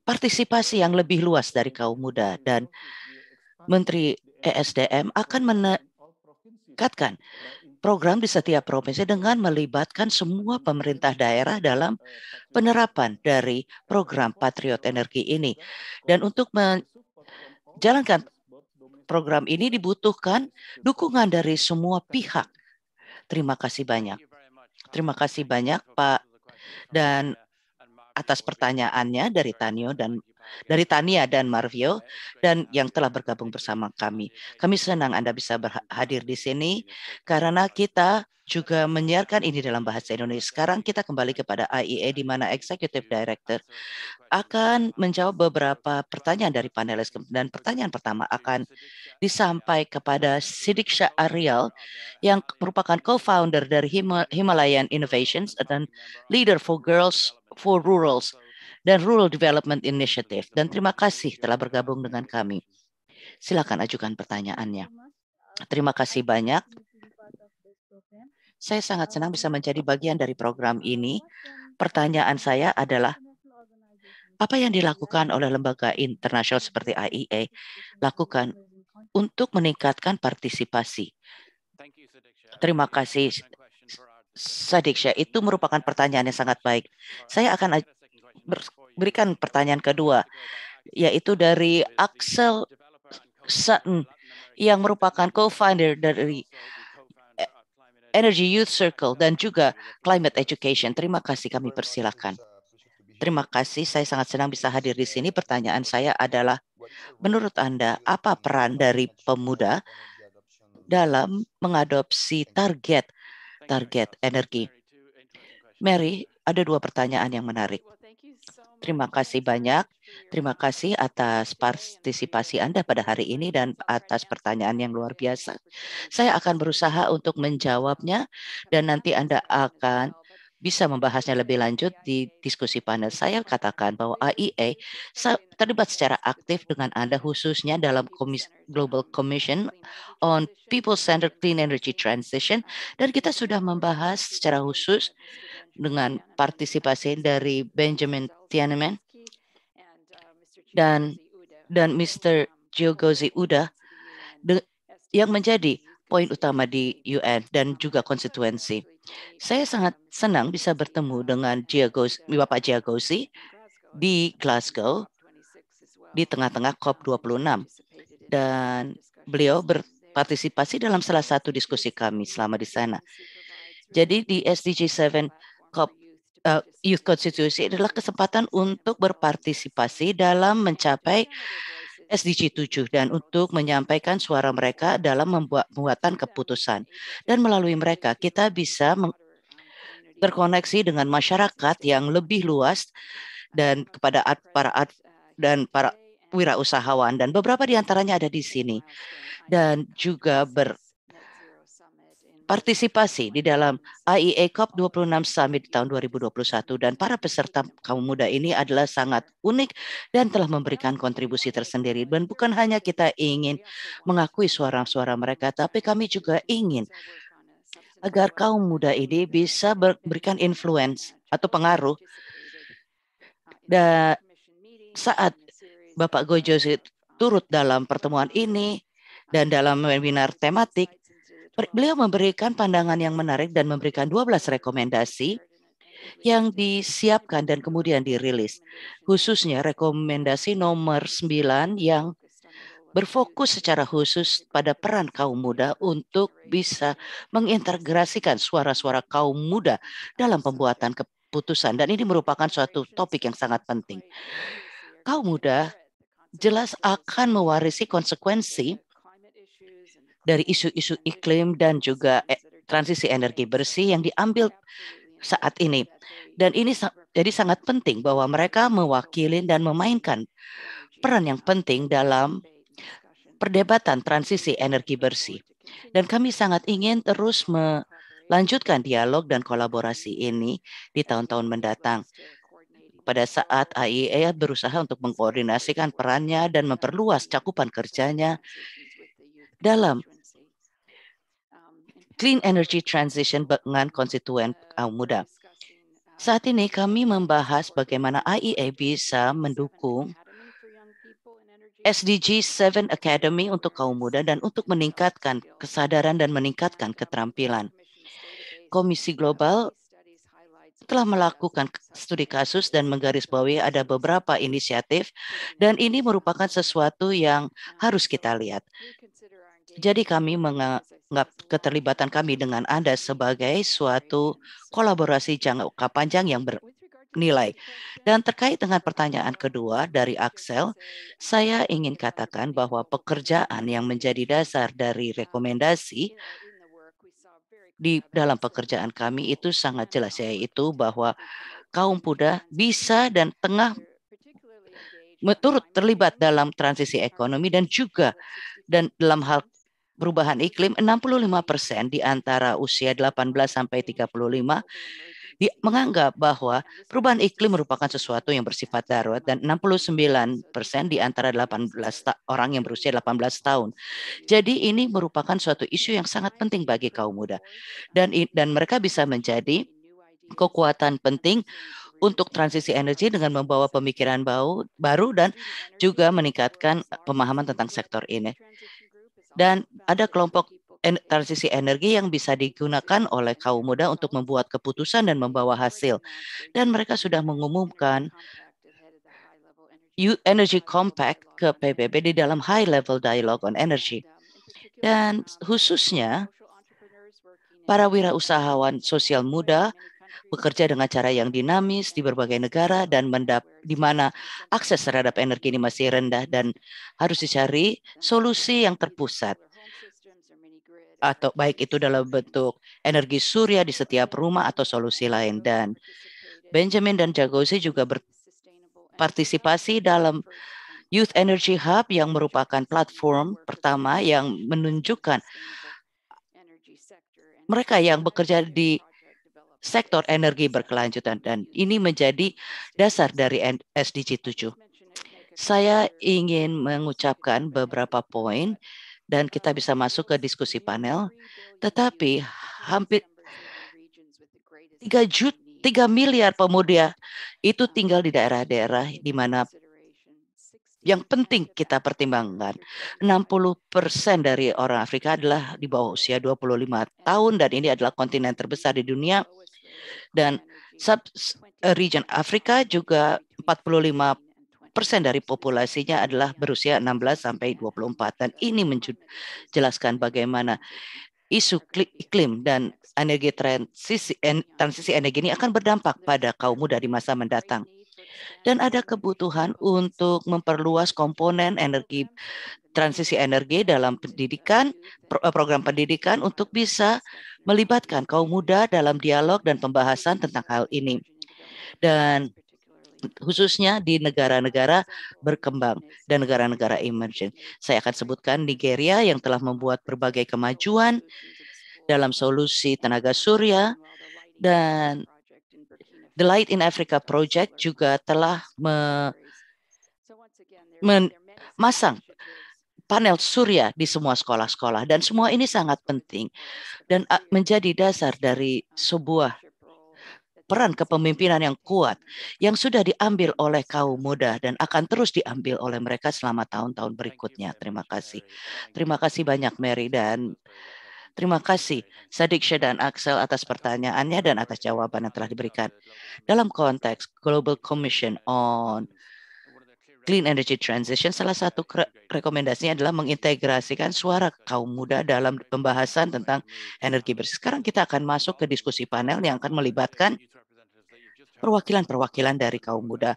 [SPEAKER 2] partisipasi yang lebih luas dari kaum muda dan Menteri ESDM akan meningkatkan program di setiap provinsi dengan melibatkan semua pemerintah daerah dalam penerapan dari program Patriot Energi ini. Dan untuk menjalankan program ini dibutuhkan dukungan dari semua pihak. Terima kasih banyak. Terima kasih banyak Pak dan atas pertanyaannya dari Tanyo dan dari Tania dan Marvio dan yang telah bergabung bersama kami. Kami senang Anda bisa hadir di sini karena kita juga menyiarkan ini dalam bahasa Indonesia. Sekarang kita kembali kepada IEA e, di mana Executive Director akan menjawab beberapa pertanyaan dari panelis dan pertanyaan pertama akan disampaikan kepada Sidiksha Shah Ariel yang merupakan co-founder dari Himalayan Innovations dan leader for Girls for Rurals dan Rural Development Initiative. Dan terima kasih telah bergabung dengan kami. Silakan ajukan pertanyaannya. Terima kasih banyak. Saya sangat senang bisa menjadi bagian dari program ini. Pertanyaan saya adalah, apa yang dilakukan oleh lembaga internasional seperti IEA lakukan untuk meningkatkan partisipasi? Terima kasih, Sadik Syah. Itu merupakan pertanyaan yang sangat baik. Saya akan berikan pertanyaan kedua, yaitu dari Axel Sutton yang merupakan co-founder dari Energy Youth Circle dan juga Climate Education. Terima kasih kami persilahkan. Terima kasih, saya sangat senang bisa hadir di sini. Pertanyaan saya adalah, menurut Anda, apa peran dari pemuda dalam mengadopsi target target energi? Mary, ada dua pertanyaan yang menarik. Terima kasih banyak. Terima kasih atas partisipasi Anda pada hari ini dan atas pertanyaan yang luar biasa. Saya akan berusaha untuk menjawabnya dan nanti Anda akan bisa membahasnya lebih lanjut di diskusi panel. Saya katakan bahwa AIA e terlibat secara aktif dengan Anda khususnya dalam Global Commission on People-Centered Clean Energy Transition dan kita sudah membahas secara khusus dengan partisipasi dari Benjamin Tiananmen dan dan Mr. Jogozi Uda yang menjadi poin utama di UN dan juga konstituensi saya sangat senang bisa bertemu dengan Giagosi, Bapak Giagosi di Glasgow di tengah-tengah COP26 dan beliau berpartisipasi dalam salah satu diskusi kami selama di sana. Jadi di SDG 7 COP uh, Youth Constitution adalah kesempatan untuk berpartisipasi dalam mencapai SDG 7 dan untuk menyampaikan suara mereka dalam membuat pembuatan keputusan. Dan melalui mereka kita bisa terkoneksi dengan masyarakat yang lebih luas dan kepada para dan para wirausahawan dan beberapa di antaranya ada di sini dan juga ber, partisipasi di dalam IEA COP26 Summit tahun 2021 dan para peserta kaum muda ini adalah sangat unik dan telah memberikan kontribusi tersendiri dan bukan hanya kita ingin mengakui suara-suara mereka tapi kami juga ingin agar kaum muda ini bisa berikan influence atau pengaruh dan saat Bapak Gojo turut dalam pertemuan ini dan dalam webinar tematik Beliau memberikan pandangan yang menarik dan memberikan 12 rekomendasi yang disiapkan dan kemudian dirilis. Khususnya rekomendasi nomor 9 yang berfokus secara khusus pada peran kaum muda untuk bisa mengintegrasikan suara-suara kaum muda dalam pembuatan keputusan. Dan ini merupakan suatu topik yang sangat penting. Kaum muda jelas akan mewarisi konsekuensi dari isu-isu iklim dan juga eh, transisi energi bersih yang diambil saat ini. Dan ini jadi sangat penting bahwa mereka mewakili dan memainkan peran yang penting dalam perdebatan transisi energi bersih. Dan kami sangat ingin terus melanjutkan dialog dan kolaborasi ini di tahun-tahun mendatang. Pada saat AIEA berusaha untuk mengkoordinasikan perannya dan memperluas cakupan kerjanya dalam Clean Energy Transition dengan konstituen kaum uh, muda. Saat ini kami membahas bagaimana IEA bisa mendukung SDG 7 Academy untuk kaum muda dan untuk meningkatkan kesadaran dan meningkatkan keterampilan. Komisi Global telah melakukan studi kasus dan menggarisbawahi ada beberapa inisiatif dan ini merupakan sesuatu yang harus kita lihat. Jadi kami keterlibatan kami dengan Anda sebagai suatu kolaborasi jangka panjang yang bernilai. Dan terkait dengan pertanyaan kedua dari Axel, saya ingin katakan bahwa pekerjaan yang menjadi dasar dari rekomendasi di dalam pekerjaan kami itu sangat jelas yaitu bahwa kaum muda bisa dan tengah turut terlibat dalam transisi ekonomi dan juga dan dalam hal perubahan iklim 65% di antara usia 18 sampai 35 di, menganggap bahwa perubahan iklim merupakan sesuatu yang bersifat darurat dan 69 persen di antara 18 orang yang berusia 18 tahun. Jadi ini merupakan suatu isu yang sangat penting bagi kaum muda dan dan mereka bisa menjadi kekuatan penting untuk transisi energi dengan membawa pemikiran baru dan juga meningkatkan pemahaman tentang sektor ini. Dan ada kelompok en transisi energi yang bisa digunakan oleh kaum muda untuk membuat keputusan dan membawa hasil. Dan mereka sudah mengumumkan Energy Compact ke PBB di dalam High Level Dialogue on Energy. Dan khususnya para wirausahawan sosial muda bekerja dengan cara yang dinamis di berbagai negara dan mendap di mana akses terhadap energi ini masih rendah dan harus dicari solusi yang terpusat atau baik itu dalam bentuk energi surya di setiap rumah atau solusi lain dan Benjamin dan Jagosi juga berpartisipasi dalam Youth Energy Hub yang merupakan platform pertama yang menunjukkan mereka yang bekerja di sektor energi berkelanjutan dan ini menjadi dasar dari SDG 7. Saya ingin mengucapkan beberapa poin dan kita bisa masuk ke diskusi panel. Tetapi hampir 3 juta 3 miliar pemuda itu tinggal di daerah-daerah di mana yang penting kita pertimbangkan. 60 persen dari orang Afrika adalah di bawah usia 25 tahun dan ini adalah kontinen terbesar di dunia dan eh, region Afrika juga 45 persen dari populasinya adalah berusia 16 sampai 24 dan ini menjelaskan bagaimana isu iklim dan energi transisi, transisi energi ini akan berdampak pada kaum muda di masa mendatang dan ada kebutuhan untuk memperluas komponen energi transisi energi dalam pendidikan eh, program pendidikan untuk bisa melibatkan kaum muda dalam dialog dan pembahasan tentang hal ini. Dan khususnya di negara-negara berkembang dan negara-negara emerging. Saya akan sebutkan Nigeria yang telah membuat berbagai kemajuan dalam solusi tenaga surya dan The Light in Africa Project juga telah memasang panel surya di semua sekolah-sekolah dan semua ini sangat penting dan ah, menjadi dasar dari sebuah peran kepemimpinan yang kuat yang sudah diambil oleh kaum muda dan akan terus diambil oleh mereka selama tahun-tahun berikutnya. Terima kasih. Terima kasih banyak Mary dan Terima kasih Sadik Syed dan Axel atas pertanyaannya dan atas jawaban yang telah diberikan. Dalam konteks Global Commission on Clean Energy Transition, salah satu rekomendasinya adalah mengintegrasikan suara kaum muda dalam pembahasan tentang energi bersih. Sekarang kita akan masuk ke diskusi panel yang akan melibatkan perwakilan-perwakilan dari kaum muda.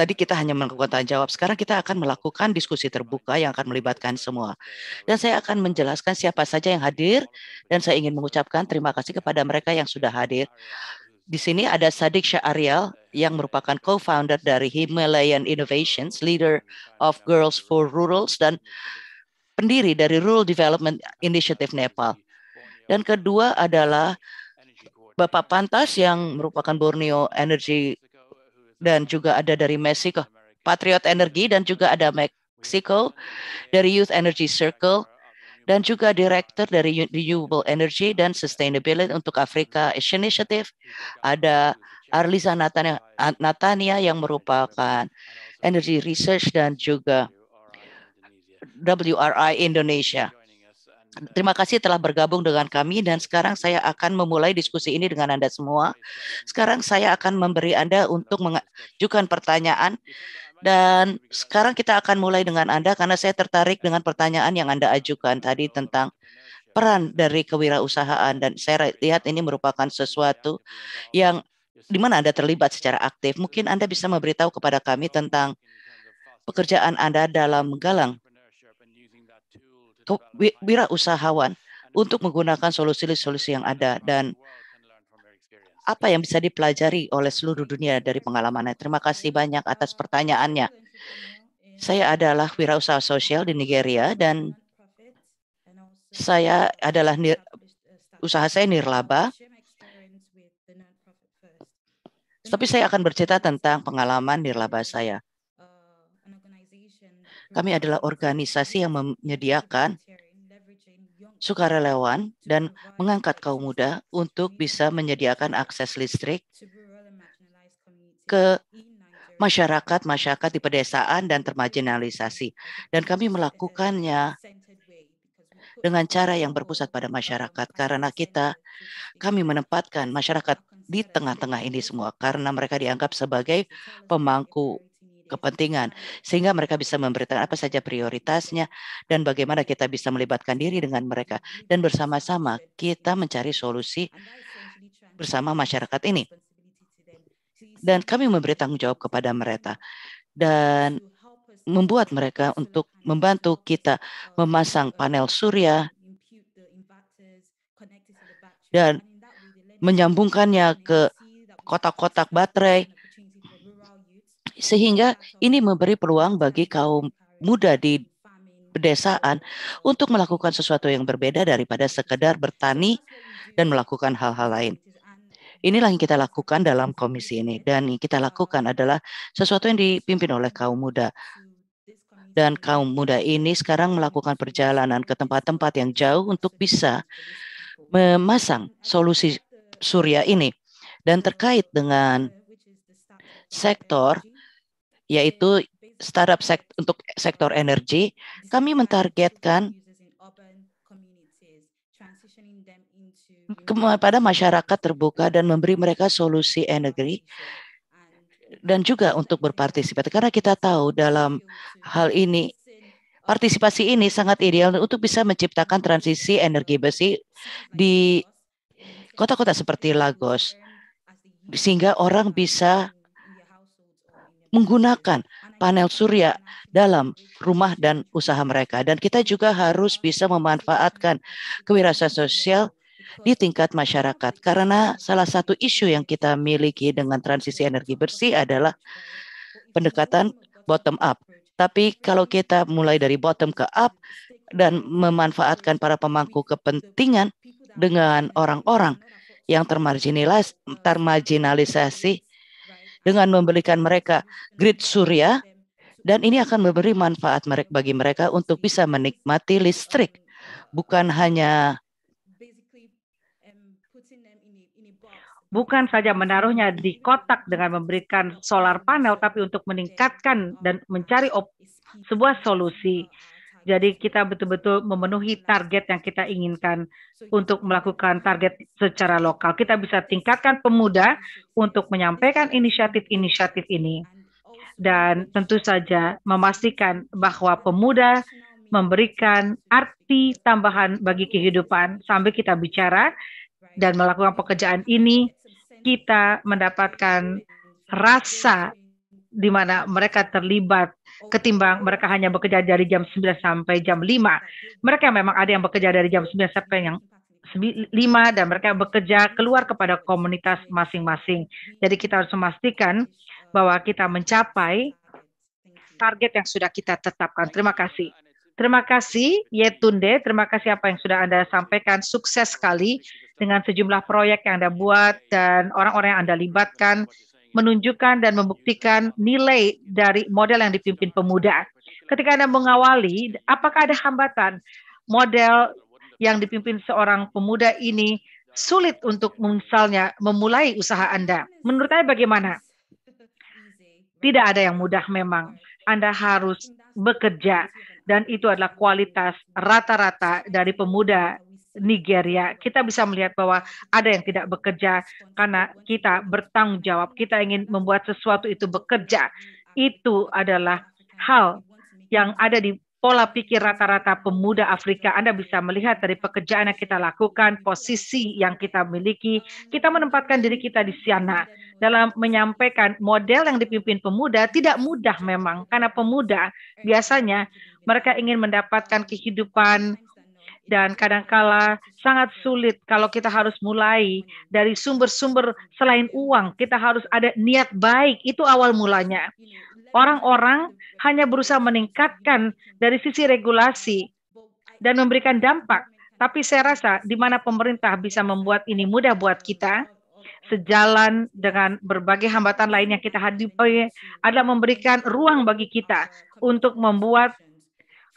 [SPEAKER 2] Tadi kita hanya melakukan tanya jawab. Sekarang kita akan melakukan diskusi terbuka yang akan melibatkan semua. Dan saya akan menjelaskan siapa saja yang hadir dan saya ingin mengucapkan terima kasih kepada mereka yang sudah hadir. Di sini ada Sadik Ariel yang merupakan co-founder dari Himalayan Innovations, leader of Girls for Rurals dan pendiri dari Rural Development Initiative Nepal. Dan kedua adalah Bapak Pantas yang merupakan Borneo Energy dan juga ada dari Mexico, Patriot Energy dan juga ada Mexico dari Youth Energy Circle dan juga Direktur dari Renewable Energy dan Sustainability untuk Afrika Asian Initiative. Ada Arliza Natania, Natania yang merupakan Energy Research dan juga WRI Indonesia. Terima kasih telah bergabung dengan kami dan sekarang saya akan memulai diskusi ini dengan Anda semua. Sekarang saya akan memberi Anda untuk mengajukan pertanyaan dan sekarang kita akan mulai dengan Anda karena saya tertarik dengan pertanyaan yang Anda ajukan tadi tentang peran dari kewirausahaan dan saya lihat ini merupakan sesuatu yang di mana Anda terlibat secara aktif. Mungkin Anda bisa memberitahu kepada kami tentang pekerjaan Anda dalam menggalang usahawan untuk menggunakan solusi-solusi yang ada dan apa yang bisa dipelajari oleh seluruh dunia dari pengalamannya. Terima kasih banyak atas pertanyaannya. Saya adalah wirausaha sosial di Nigeria dan saya adalah nir, usaha saya nirlaba. Tapi saya akan bercerita tentang pengalaman nirlaba saya. Kami adalah organisasi yang menyediakan sukarelawan dan mengangkat kaum muda untuk bisa menyediakan akses listrik ke masyarakat-masyarakat di pedesaan dan termarginalisasi. Dan kami melakukannya dengan cara yang berpusat pada masyarakat karena kita kami menempatkan masyarakat di tengah-tengah ini semua karena mereka dianggap sebagai pemangku kepentingan sehingga mereka bisa memberitakan apa saja prioritasnya dan bagaimana kita bisa melibatkan diri dengan mereka dan bersama-sama kita mencari solusi bersama masyarakat ini dan kami memberi tanggung jawab kepada mereka dan membuat mereka untuk membantu kita memasang panel surya dan menyambungkannya ke kotak-kotak baterai sehingga ini memberi peluang bagi kaum muda di pedesaan untuk melakukan sesuatu yang berbeda daripada sekedar bertani dan melakukan hal-hal lain. Inilah yang kita lakukan dalam komisi ini dan yang kita lakukan adalah sesuatu yang dipimpin oleh kaum muda. Dan kaum muda ini sekarang melakukan perjalanan ke tempat-tempat yang jauh untuk bisa memasang solusi surya ini. Dan terkait dengan sektor yaitu startup sekt untuk sektor energi, kami mentargetkan kepada masyarakat terbuka dan memberi mereka solusi energi dan juga untuk berpartisipasi karena kita tahu dalam hal ini partisipasi ini sangat ideal untuk bisa menciptakan transisi energi bersih di kota-kota seperti Lagos sehingga orang bisa menggunakan panel surya dalam rumah dan usaha mereka. Dan kita juga harus bisa memanfaatkan kewirausahaan sosial di tingkat masyarakat. Karena salah satu isu yang kita miliki dengan transisi energi bersih adalah pendekatan bottom up. Tapi kalau kita mulai dari bottom ke up dan memanfaatkan para pemangku kepentingan dengan orang-orang yang termarginalisasi, termarginalisasi dengan memberikan mereka grid surya dan ini akan memberi manfaat mereka bagi mereka untuk bisa menikmati listrik bukan hanya bukan saja
[SPEAKER 1] menaruhnya di kotak dengan memberikan solar panel, tapi untuk meningkatkan dan mencari sebuah solusi jadi kita betul-betul memenuhi target yang kita inginkan untuk melakukan target secara lokal. Kita bisa tingkatkan pemuda untuk menyampaikan inisiatif-inisiatif ini. Dan tentu saja memastikan bahwa pemuda memberikan arti tambahan bagi kehidupan sambil kita bicara dan melakukan pekerjaan ini kita mendapatkan rasa di mana mereka terlibat ketimbang mereka hanya bekerja dari jam 9 sampai jam 5. Mereka memang ada yang bekerja dari jam 9 sampai yang 5 dan mereka bekerja keluar kepada komunitas masing-masing. Jadi kita harus memastikan bahwa kita mencapai target yang sudah kita tetapkan. Terima kasih. Terima kasih Yetunde, terima kasih apa yang sudah Anda sampaikan. Sukses sekali dengan sejumlah proyek yang Anda buat dan orang-orang yang Anda libatkan menunjukkan dan membuktikan nilai dari model yang dipimpin pemuda. Ketika Anda mengawali, apakah ada hambatan model yang dipimpin seorang pemuda ini sulit untuk misalnya memulai usaha Anda? Menurut saya bagaimana? Tidak ada yang mudah memang. Anda harus bekerja dan itu adalah kualitas rata-rata dari pemuda Nigeria, kita bisa melihat bahwa ada yang tidak bekerja karena kita bertanggung jawab. Kita ingin membuat sesuatu itu bekerja. Itu adalah hal yang ada di pola pikir rata-rata pemuda Afrika. Anda bisa melihat dari pekerjaan yang kita lakukan, posisi yang kita miliki, kita menempatkan diri kita di sana. Dalam menyampaikan model yang dipimpin pemuda tidak mudah memang karena pemuda biasanya mereka ingin mendapatkan kehidupan dan kadangkala sangat sulit kalau kita harus mulai dari sumber-sumber selain uang. Kita harus ada niat baik, itu awal mulanya. Orang-orang hanya berusaha meningkatkan dari sisi regulasi dan memberikan dampak. Tapi saya rasa di mana pemerintah bisa membuat ini mudah buat kita, sejalan dengan berbagai hambatan lain yang kita hadapi adalah memberikan ruang bagi kita untuk membuat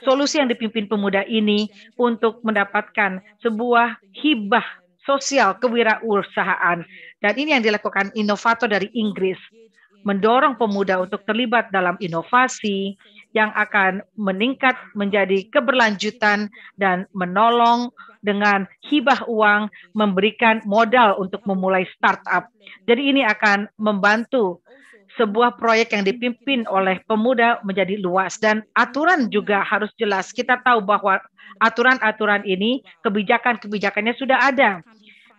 [SPEAKER 1] solusi yang dipimpin pemuda ini untuk mendapatkan sebuah hibah sosial kewirausahaan. Dan ini yang dilakukan inovator dari Inggris, mendorong pemuda untuk terlibat dalam inovasi yang akan meningkat menjadi keberlanjutan dan menolong dengan hibah uang memberikan modal untuk memulai startup. Jadi ini akan membantu sebuah proyek yang dipimpin oleh pemuda menjadi luas dan aturan juga harus jelas. Kita tahu bahwa aturan-aturan ini, kebijakan-kebijakannya sudah ada.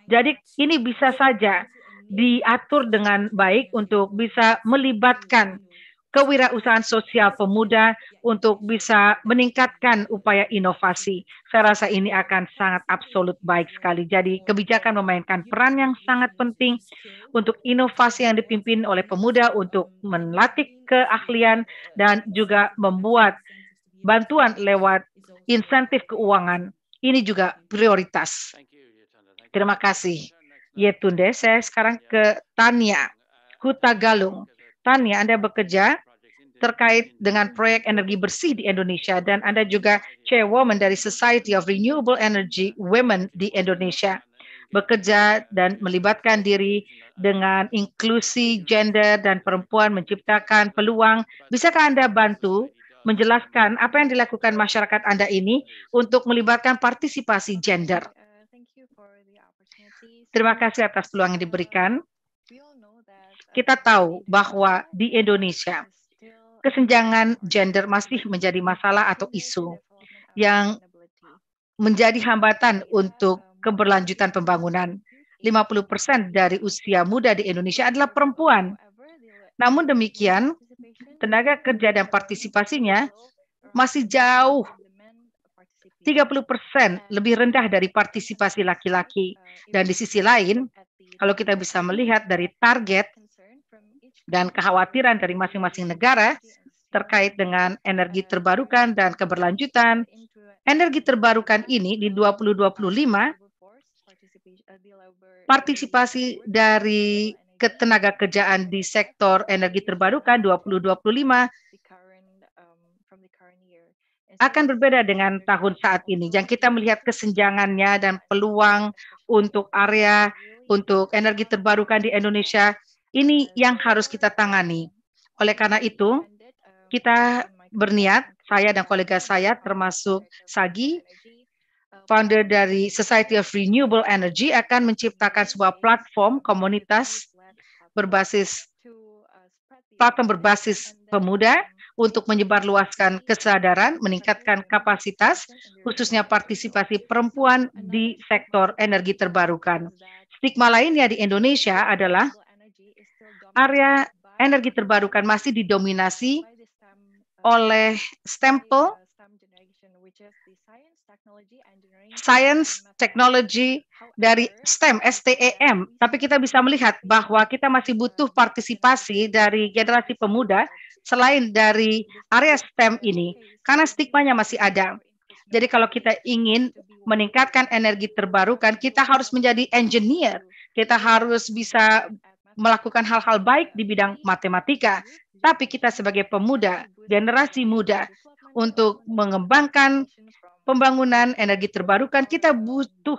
[SPEAKER 1] Jadi ini bisa saja diatur dengan baik untuk bisa melibatkan kewirausahaan sosial pemuda untuk bisa meningkatkan upaya inovasi. Saya rasa ini akan sangat absolut baik sekali. Jadi kebijakan memainkan peran yang sangat penting untuk inovasi yang dipimpin oleh pemuda untuk melatih keahlian dan juga membuat bantuan lewat insentif keuangan. Ini juga prioritas. Terima kasih. Yetunde, saya sekarang ke Tania Huta Galung tanya, Anda bekerja terkait dengan proyek energi bersih di Indonesia dan Anda juga chairwoman dari Society of Renewable Energy Women di Indonesia. Bekerja dan melibatkan diri dengan inklusi gender dan perempuan menciptakan peluang. Bisakah Anda bantu menjelaskan apa yang dilakukan masyarakat Anda ini untuk melibatkan partisipasi gender? Terima kasih atas peluang yang diberikan kita tahu bahwa di Indonesia kesenjangan gender masih menjadi masalah atau isu yang menjadi hambatan untuk keberlanjutan pembangunan. 50% dari usia muda di Indonesia adalah perempuan. Namun demikian, tenaga kerja dan partisipasinya masih jauh 30% lebih rendah dari partisipasi laki-laki. Dan di sisi lain, kalau kita bisa melihat dari target dan kekhawatiran dari masing-masing negara terkait dengan energi terbarukan dan keberlanjutan. Energi terbarukan ini di 2025 partisipasi dari ketenaga kerjaan di sektor energi terbarukan 2025 akan berbeda dengan tahun saat ini. Yang kita melihat kesenjangannya dan peluang untuk area untuk energi terbarukan di Indonesia ini yang harus kita tangani. Oleh karena itu, kita berniat, saya dan kolega saya termasuk Sagi, founder dari Society of Renewable Energy akan menciptakan sebuah platform komunitas berbasis platform berbasis pemuda untuk menyebarluaskan kesadaran, meningkatkan kapasitas, khususnya partisipasi perempuan di sektor energi terbarukan. Stigma lainnya di Indonesia adalah area energi terbarukan masih didominasi oleh stempel science, technology dari STEM, STEM. Tapi kita bisa melihat bahwa kita masih butuh partisipasi dari generasi pemuda selain dari area STEM ini, karena stigmanya masih ada. Jadi kalau kita ingin meningkatkan energi terbarukan, kita harus menjadi engineer. Kita harus bisa melakukan hal-hal baik di bidang matematika, tapi kita sebagai pemuda, generasi muda, untuk mengembangkan pembangunan energi terbarukan, kita butuh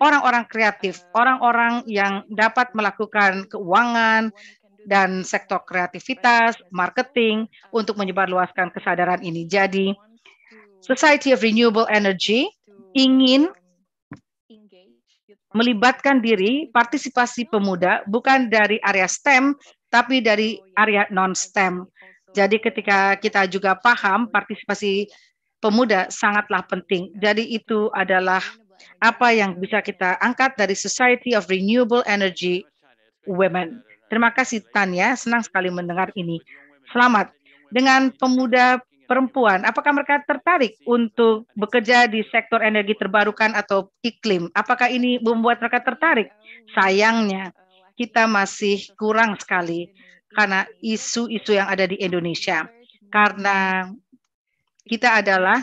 [SPEAKER 1] orang-orang kreatif, orang-orang yang dapat melakukan keuangan, dan sektor kreativitas, marketing untuk menyebarluaskan kesadaran ini. Jadi, Society of Renewable Energy ingin melibatkan diri partisipasi pemuda bukan dari area STEM tapi dari area non STEM. Jadi ketika kita juga paham partisipasi pemuda sangatlah penting. Jadi itu adalah apa yang bisa kita angkat dari Society of Renewable Energy Women. Terima kasih Tania senang sekali mendengar ini. Selamat dengan pemuda Iya. perempuan, apakah mereka tertarik untuk bekerja di sektor energi terbarukan atau iklim? Apakah ini membuat mereka tertarik? Sayangnya, kita masih kurang sekali karena isu-isu yang ada di Indonesia. Karena kita adalah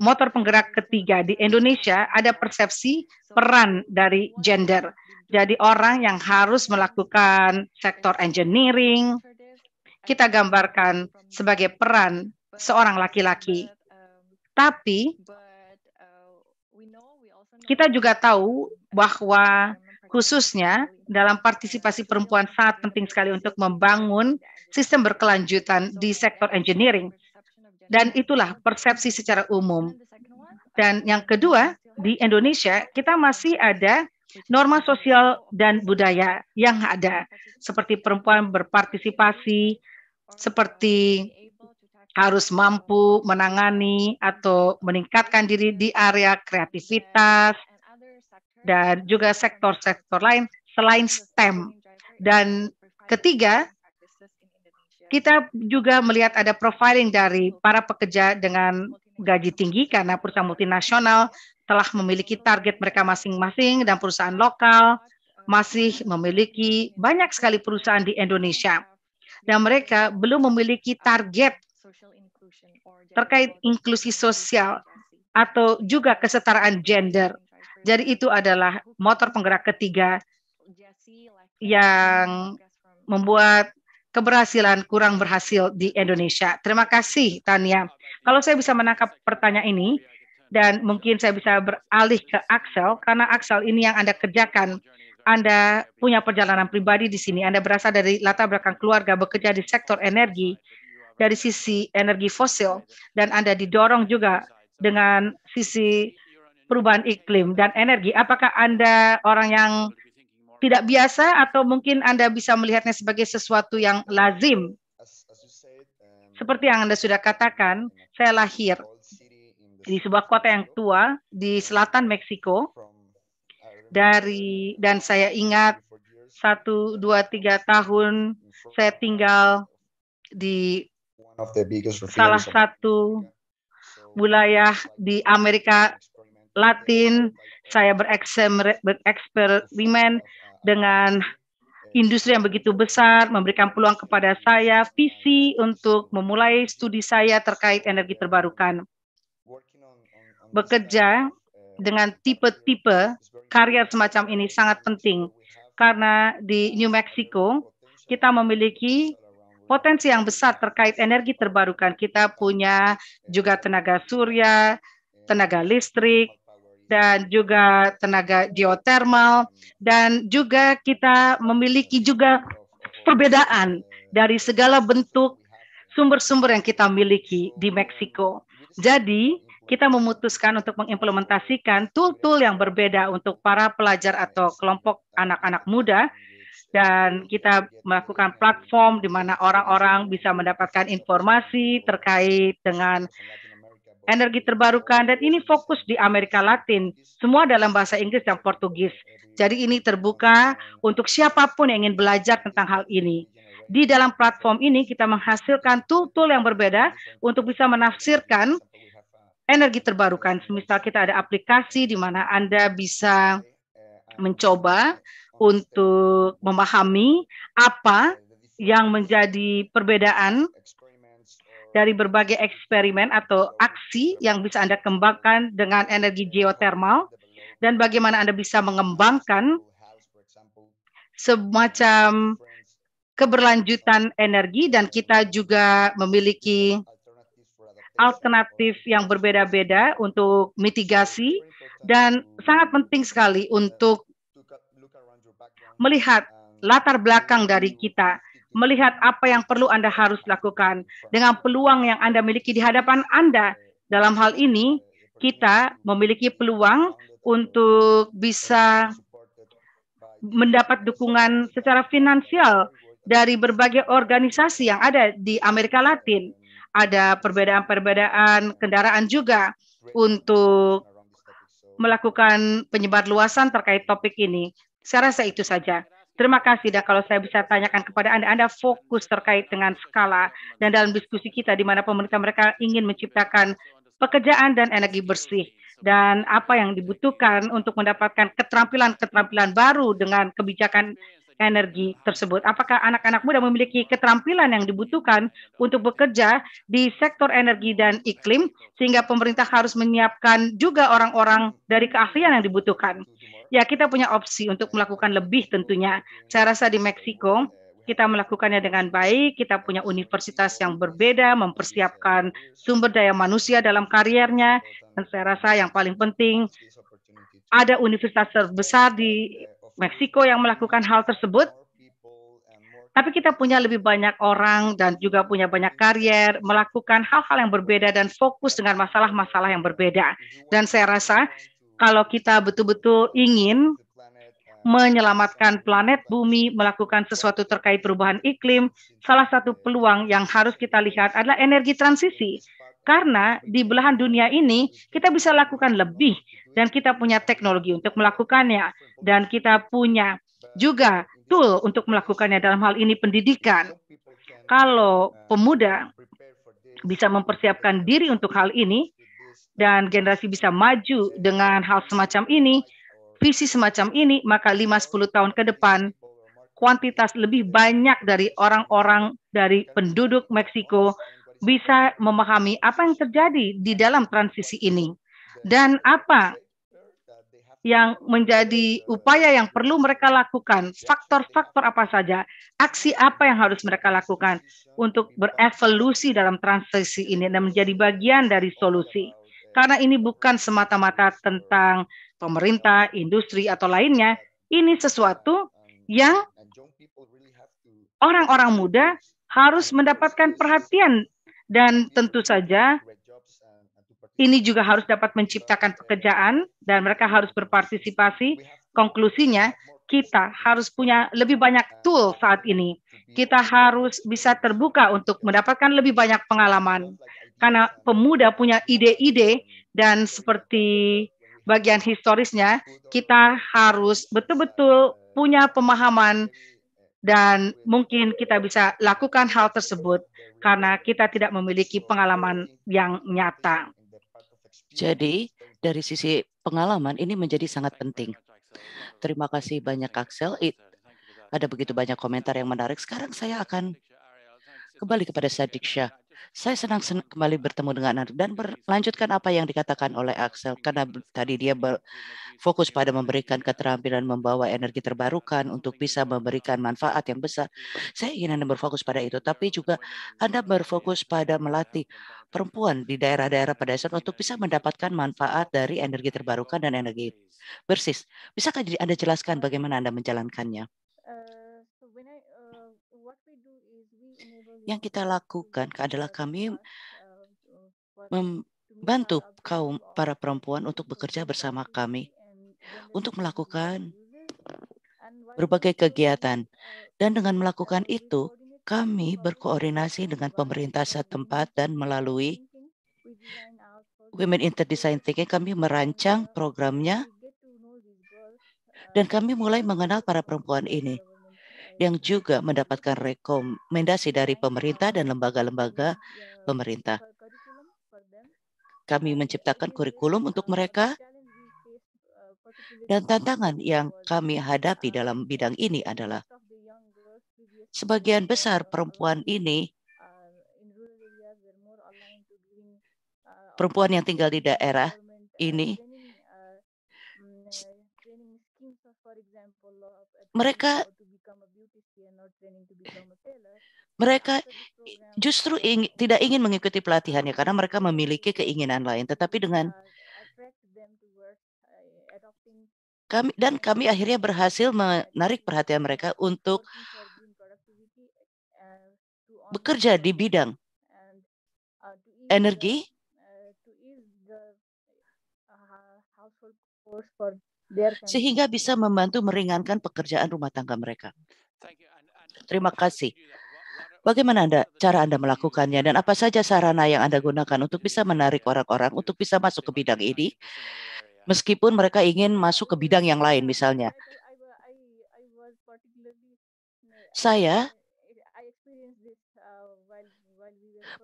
[SPEAKER 1] motor penggerak ketiga di Indonesia, ada persepsi peran dari gender. Jadi orang yang harus melakukan sektor engineering, kita gambarkan sebagai peran seorang laki-laki. Tapi kita juga tahu bahwa khususnya dalam partisipasi perempuan sangat penting sekali untuk membangun sistem berkelanjutan di sektor engineering. Dan itulah persepsi secara umum. Dan yang kedua, di Indonesia kita masih ada norma sosial dan budaya yang ada, seperti perempuan berpartisipasi, seperti harus mampu menangani atau meningkatkan diri di area kreativitas dan juga sektor-sektor lain selain STEM. Dan ketiga, kita juga melihat ada profiling dari para pekerja dengan gaji tinggi karena perusahaan multinasional telah memiliki target mereka masing-masing dan perusahaan lokal masih memiliki banyak sekali perusahaan di Indonesia. Dan mereka belum memiliki target terkait inklusi sosial atau juga kesetaraan gender. Jadi itu adalah motor penggerak ketiga yang membuat keberhasilan kurang berhasil di Indonesia. Terima kasih Tania. Kalau saya bisa menangkap pertanyaan ini, dan mungkin saya bisa beralih ke Axel karena Axel ini yang Anda kerjakan. Anda punya perjalanan pribadi di sini. Anda berasal dari latar belakang keluarga bekerja di sektor energi dari sisi energi fosil dan Anda didorong juga dengan sisi perubahan iklim dan energi. Apakah Anda orang yang tidak biasa atau mungkin Anda bisa melihatnya sebagai sesuatu yang lazim? Seperti yang Anda sudah katakan, saya lahir di sebuah kota yang tua di selatan Meksiko. Dari dan saya ingat satu dua tiga tahun saya tinggal di salah satu wilayah di Amerika Latin. Saya bereksperimen dengan industri yang begitu besar memberikan peluang kepada saya visi untuk memulai studi saya terkait energi terbarukan bekerja dengan tipe-tipe karya semacam ini sangat penting karena di New Mexico kita memiliki potensi yang besar terkait energi terbarukan. Kita punya juga tenaga surya, tenaga listrik, dan juga tenaga geotermal dan juga kita memiliki juga perbedaan dari segala bentuk sumber-sumber yang kita miliki di Meksiko. Jadi kita memutuskan untuk mengimplementasikan tool-tool yang berbeda untuk para pelajar atau kelompok anak-anak muda dan kita melakukan platform di mana orang-orang bisa mendapatkan informasi terkait dengan energi terbarukan dan ini fokus di Amerika Latin, semua dalam bahasa Inggris dan Portugis. Jadi ini terbuka untuk siapapun yang ingin belajar tentang hal ini. Di dalam platform ini kita menghasilkan tool-tool yang berbeda untuk bisa menafsirkan energi terbarukan. Misal kita ada aplikasi di mana Anda bisa mencoba untuk memahami apa yang menjadi perbedaan dari berbagai eksperimen atau aksi yang bisa Anda kembangkan dengan energi geotermal dan bagaimana Anda bisa mengembangkan semacam keberlanjutan energi dan kita juga memiliki alternatif yang berbeda-beda untuk mitigasi dan sangat penting sekali untuk melihat latar belakang dari kita, melihat apa yang perlu Anda harus lakukan dengan peluang yang Anda miliki di hadapan Anda. Dalam hal ini, kita memiliki peluang untuk bisa mendapat dukungan secara finansial dari berbagai organisasi yang ada di Amerika Latin ada perbedaan-perbedaan kendaraan juga untuk melakukan penyebar luasan terkait topik ini. Saya rasa itu saja. Terima kasih dah kalau saya bisa tanyakan kepada Anda, Anda fokus terkait dengan skala dan dalam diskusi kita di mana pemerintah mereka ingin menciptakan pekerjaan dan energi bersih dan apa yang dibutuhkan untuk mendapatkan keterampilan-keterampilan baru dengan kebijakan energi tersebut. Apakah anak-anak muda memiliki keterampilan yang dibutuhkan untuk bekerja di sektor energi dan iklim sehingga pemerintah harus menyiapkan juga orang-orang dari keahlian yang dibutuhkan. Ya, kita punya opsi untuk melakukan lebih tentunya. Saya rasa di Meksiko kita melakukannya dengan baik, kita punya universitas yang berbeda, mempersiapkan sumber daya manusia dalam kariernya, dan saya rasa yang paling penting ada universitas terbesar di Meksiko yang melakukan hal tersebut. Tapi kita punya lebih banyak orang dan juga punya banyak karier melakukan hal-hal yang berbeda dan fokus dengan masalah-masalah yang berbeda. Dan saya rasa kalau kita betul-betul ingin menyelamatkan planet bumi, melakukan sesuatu terkait perubahan iklim, salah satu peluang yang harus kita lihat adalah energi transisi. Karena di belahan dunia ini kita bisa lakukan lebih dan kita punya teknologi untuk melakukannya dan kita punya juga tool untuk melakukannya dalam hal ini pendidikan. Kalau pemuda bisa mempersiapkan diri untuk hal ini dan generasi bisa maju dengan hal semacam ini, visi semacam ini, maka 5-10 tahun ke depan kuantitas lebih banyak dari orang-orang dari penduduk Meksiko bisa memahami apa yang terjadi di dalam transisi ini dan apa yang menjadi upaya yang perlu mereka lakukan, faktor-faktor apa saja, aksi apa yang harus mereka lakukan untuk berevolusi dalam transisi ini dan menjadi bagian dari solusi. Karena ini bukan semata-mata tentang pemerintah, industri, atau lainnya. Ini sesuatu yang orang-orang muda harus mendapatkan perhatian dan tentu saja ini juga harus dapat menciptakan pekerjaan dan mereka harus berpartisipasi. Konklusinya, kita harus punya lebih banyak tool saat ini. Kita harus bisa terbuka untuk mendapatkan lebih banyak pengalaman. Karena pemuda punya ide-ide dan seperti bagian historisnya, kita harus betul-betul punya pemahaman dan mungkin kita bisa lakukan hal tersebut karena kita tidak memiliki pengalaman
[SPEAKER 2] yang nyata. Jadi dari sisi pengalaman ini menjadi sangat penting. Terima kasih banyak Axel. It, ada begitu banyak komentar yang menarik. Sekarang saya akan kembali kepada Sadik Shah. Saya senang, sen kembali bertemu dengan Anda dan melanjutkan apa yang dikatakan oleh Axel karena tadi dia fokus pada memberikan keterampilan membawa energi terbarukan untuk bisa memberikan manfaat yang besar. Saya ingin Anda berfokus pada itu, tapi juga Anda berfokus pada melatih perempuan di daerah-daerah pedesaan untuk bisa mendapatkan manfaat dari energi terbarukan dan energi bersih. Bisakah Anda jelaskan bagaimana Anda menjalankannya? Eh, Yang kita lakukan adalah kami membantu kaum para perempuan untuk bekerja bersama kami untuk melakukan berbagai kegiatan. Dan dengan melakukan itu, kami berkoordinasi dengan pemerintah setempat dan melalui Women Inter Design Thinking kami merancang programnya dan kami mulai mengenal para perempuan ini yang juga mendapatkan rekomendasi dari pemerintah dan lembaga-lembaga ya, pemerintah. Kami menciptakan kurikulum untuk mereka uh, dan tantangan yang kami hadapi uh, dalam bidang ini adalah sebagian besar perempuan ini perempuan yang uh, tinggal di daerah ini mm, mereka mereka justru ing, tidak ingin mengikuti pelatihannya karena mereka memiliki keinginan lain. Tetapi dengan uh,
[SPEAKER 1] uh,
[SPEAKER 2] kami dan kami akhirnya berhasil menarik perhatian mereka untuk uh, bekerja di bidang energi sehingga bisa membantu meringankan pekerjaan rumah tangga mereka. Terima kasih. Bagaimana Anda, cara Anda melakukannya dan apa saja sarana yang Anda gunakan untuk bisa menarik orang-orang untuk bisa masuk ke bidang ini meskipun mereka ingin masuk ke bidang yang lain misalnya. Saya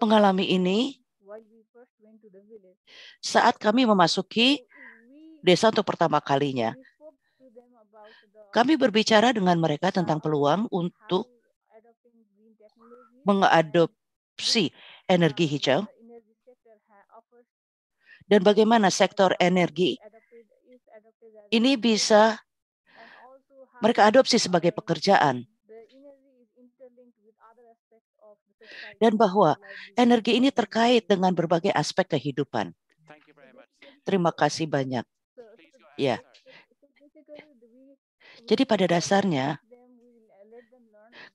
[SPEAKER 2] mengalami ini saat kami memasuki desa untuk pertama kalinya. Kami berbicara dengan mereka tentang peluang untuk mengadopsi energi hijau? Dan bagaimana sektor energi ini bisa mereka adopsi sebagai pekerjaan? Dan bahwa energi ini terkait dengan berbagai aspek kehidupan. Terima kasih banyak. Ya. Jadi pada dasarnya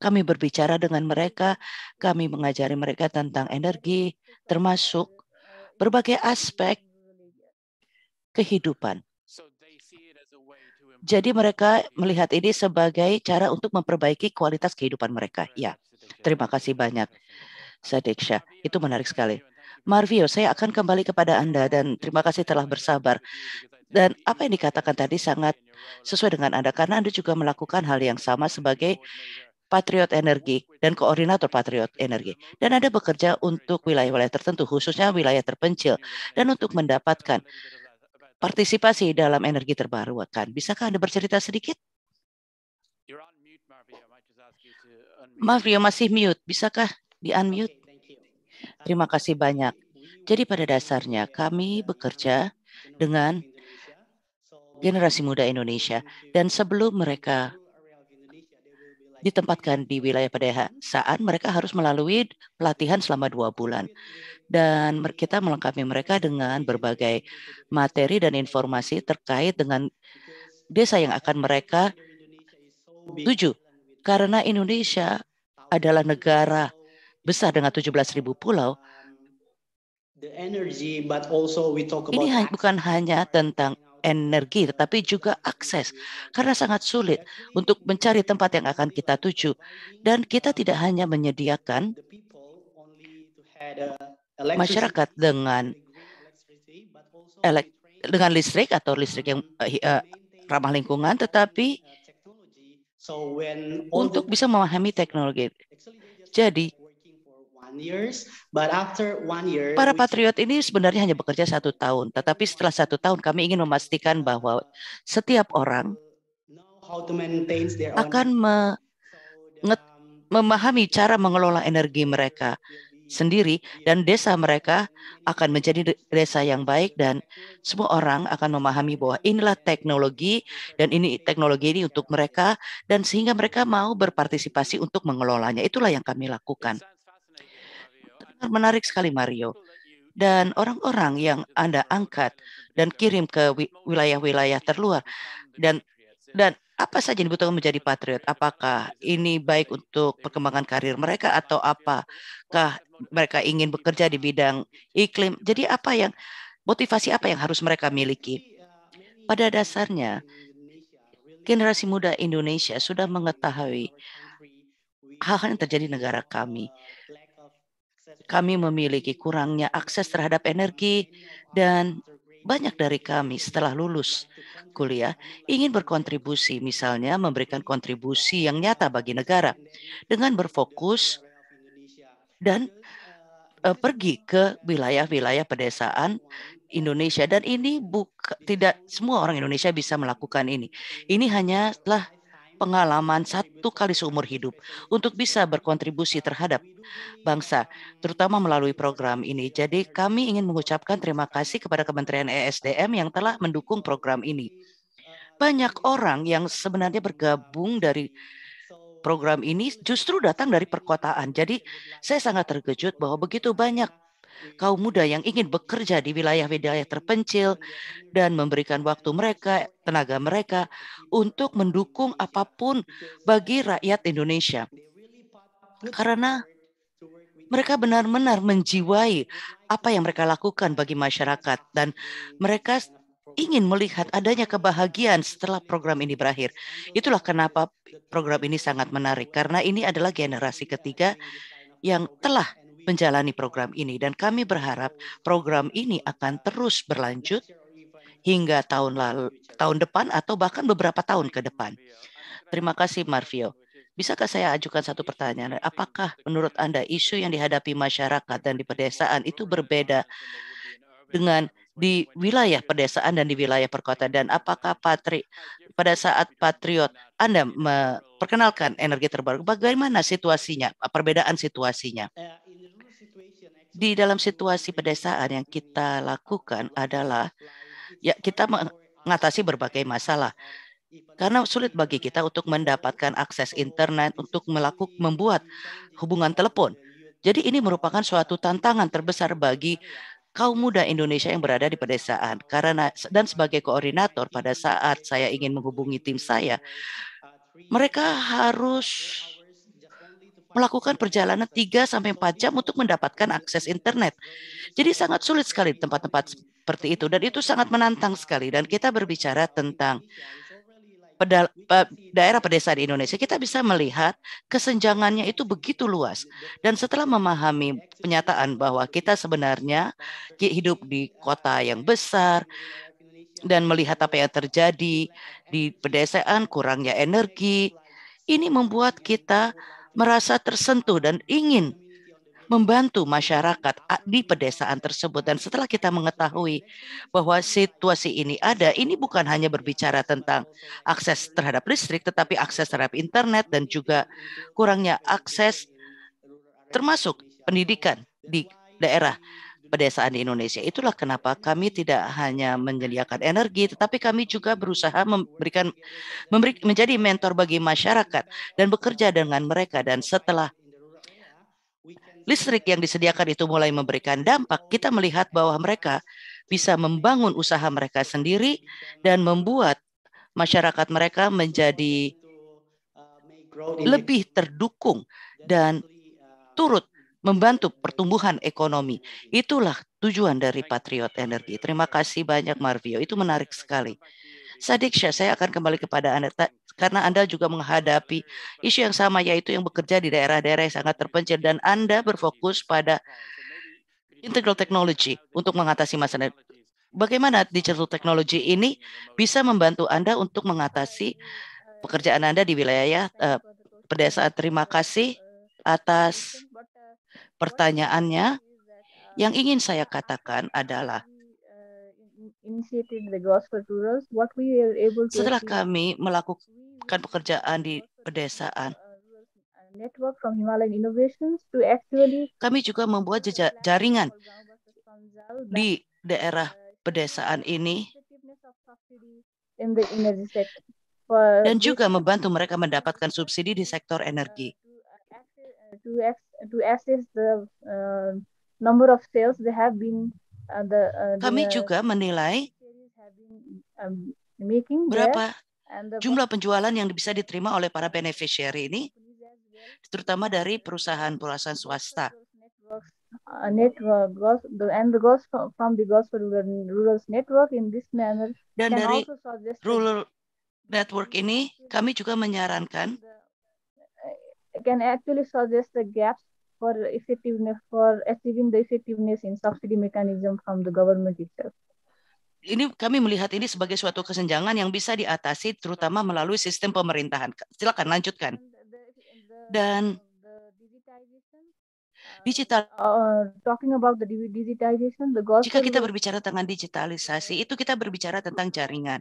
[SPEAKER 2] kami berbicara dengan mereka, kami mengajari mereka tentang energi, termasuk berbagai aspek kehidupan. Jadi mereka melihat ini sebagai cara untuk memperbaiki kualitas kehidupan mereka. Ya, terima kasih banyak, Sadiksha. Itu menarik sekali. Marvio, saya akan kembali kepada Anda dan terima kasih telah bersabar. Dan apa yang dikatakan tadi sangat sesuai dengan Anda karena Anda juga melakukan hal yang sama sebagai Patriot Energi dan koordinator Patriot Energi. Dan Anda bekerja untuk wilayah-wilayah tertentu, khususnya wilayah terpencil, dan untuk mendapatkan partisipasi dalam energi terbarukan. Bisakah Anda bercerita sedikit? Mavrio masih mute. Bisakah di-unmute? Terima kasih banyak. Jadi pada dasarnya kami bekerja dengan generasi muda Indonesia dan sebelum mereka ditempatkan di wilayah pedesaan, mereka harus melalui pelatihan selama dua bulan. Dan kita melengkapi mereka dengan berbagai materi dan informasi terkait dengan desa yang akan mereka tuju. Karena Indonesia adalah negara besar dengan 17.000 pulau, ini bukan hanya tentang energi tetapi juga akses karena sangat sulit untuk mencari tempat yang akan kita tuju dan kita tidak hanya menyediakan masyarakat dengan elek, dengan listrik atau listrik yang uh, ramah lingkungan tetapi untuk bisa memahami teknologi. Jadi Para patriot ini sebenarnya hanya bekerja satu tahun, tetapi setelah satu tahun kami ingin memastikan bahwa setiap orang akan memahami cara mengelola energi mereka sendiri dan desa mereka akan menjadi desa yang baik dan semua orang akan memahami bahwa inilah teknologi dan ini teknologi ini untuk mereka dan sehingga mereka mau berpartisipasi untuk mengelolanya itulah yang kami lakukan menarik sekali Mario. Dan orang-orang yang Anda angkat dan kirim ke wilayah-wilayah terluar dan dan apa saja yang dibutuhkan menjadi patriot? Apakah ini baik untuk perkembangan karir mereka atau apakah mereka ingin bekerja di bidang iklim? Jadi apa yang motivasi apa yang harus mereka miliki? Pada dasarnya generasi muda Indonesia sudah mengetahui hal-hal yang terjadi di negara kami kami memiliki kurangnya akses terhadap energi dan banyak dari kami setelah lulus kuliah ingin berkontribusi, misalnya memberikan kontribusi yang nyata bagi negara dengan berfokus dan uh, pergi ke wilayah-wilayah pedesaan Indonesia dan ini buka, tidak semua orang Indonesia bisa melakukan ini. Ini hanyalah pengalaman satu kali seumur hidup untuk bisa berkontribusi terhadap bangsa, terutama melalui program ini. Jadi kami ingin mengucapkan terima kasih kepada Kementerian ESDM yang telah mendukung program ini. Banyak orang yang sebenarnya bergabung dari program ini justru datang dari perkotaan. Jadi saya sangat terkejut bahwa begitu banyak kaum muda yang ingin bekerja di wilayah-wilayah terpencil dan memberikan waktu mereka, tenaga mereka untuk mendukung apapun bagi rakyat Indonesia. Karena mereka benar-benar menjiwai apa yang mereka lakukan bagi masyarakat dan mereka ingin melihat adanya kebahagiaan setelah program ini berakhir. Itulah kenapa program ini sangat menarik karena ini adalah generasi ketiga yang telah menjalani program ini dan kami berharap program ini akan terus berlanjut hingga tahun lalu, tahun depan atau bahkan beberapa tahun ke depan. Terima kasih Marvio. Bisakah saya ajukan satu pertanyaan? Apakah menurut Anda isu yang dihadapi masyarakat dan di pedesaan itu berbeda dengan di wilayah pedesaan dan di wilayah perkotaan dan apakah patri pada saat patriot Anda memperkenalkan energi terbaru bagaimana situasinya perbedaan situasinya di dalam situasi pedesaan yang kita lakukan adalah ya kita mengatasi berbagai masalah karena sulit bagi kita untuk mendapatkan akses internet untuk melakukan membuat hubungan telepon. Jadi ini merupakan suatu tantangan terbesar bagi kaum muda Indonesia yang berada di pedesaan. Karena dan sebagai koordinator pada saat saya ingin menghubungi tim saya, mereka harus melakukan perjalanan 3 sampai 4 jam untuk mendapatkan akses internet. Jadi sangat sulit sekali tempat-tempat seperti itu dan itu sangat menantang sekali dan kita berbicara tentang daerah pedesaan di Indonesia, kita bisa melihat kesenjangannya itu begitu luas. Dan setelah memahami penyataan bahwa kita sebenarnya hidup di kota yang besar dan melihat apa yang terjadi di pedesaan, kurangnya energi, ini membuat kita merasa tersentuh dan ingin membantu masyarakat di pedesaan tersebut. Dan setelah kita mengetahui bahwa situasi ini ada, ini bukan hanya berbicara tentang akses terhadap listrik, tetapi akses terhadap internet dan juga kurangnya akses termasuk pendidikan di daerah pedesaan di Indonesia. Itulah kenapa kami tidak hanya menyediakan energi, tetapi kami juga berusaha memberikan memberi, menjadi mentor bagi masyarakat dan bekerja dengan mereka. Dan setelah listrik yang disediakan itu mulai memberikan dampak, kita melihat bahwa mereka bisa membangun usaha mereka sendiri dan membuat masyarakat mereka menjadi lebih terdukung dan turut membantu pertumbuhan ekonomi. Iya. Itulah tujuan dari Patriot Energi. Terima kasih banyak Marvio, itu menarik sekali. Sadik saya akan kembali kepada Anda karena Anda juga menghadapi isu yang sama yaitu yang bekerja di daerah-daerah yang sangat terpencil dan Anda berfokus pada integral technology untuk mengatasi masalah. Bagaimana digital technology ini bisa membantu Anda untuk mengatasi pekerjaan Anda di wilayah uh, pedesaan. Terima kasih atas Pertanyaannya yang ingin saya katakan adalah setelah kami melakukan pekerjaan di pedesaan, kami juga membuat jaringan di daerah pedesaan ini dan juga membantu mereka mendapatkan subsidi di sektor energi.
[SPEAKER 1] 2x 2x is the uh, number of sales they have been uh, the uh, kami the, juga
[SPEAKER 2] menilai
[SPEAKER 1] been, um, berapa the,
[SPEAKER 2] jumlah penjualan yang bisa diterima oleh para beneficiary ini terutama dari perusahaan-perusahaan swasta
[SPEAKER 1] network dan dari
[SPEAKER 2] rural network ini kami juga menyarankan can
[SPEAKER 1] actually suggest the gaps for effectiveness for achieving the effectiveness in subsidy mechanism from the government itself.
[SPEAKER 2] Ini kami melihat ini sebagai suatu kesenjangan yang bisa diatasi terutama melalui sistem pemerintahan. Silakan lanjutkan. Dan uh, digital uh, talking about the digitization the Jika kita berbicara tentang digitalisasi itu kita berbicara tentang jaringan.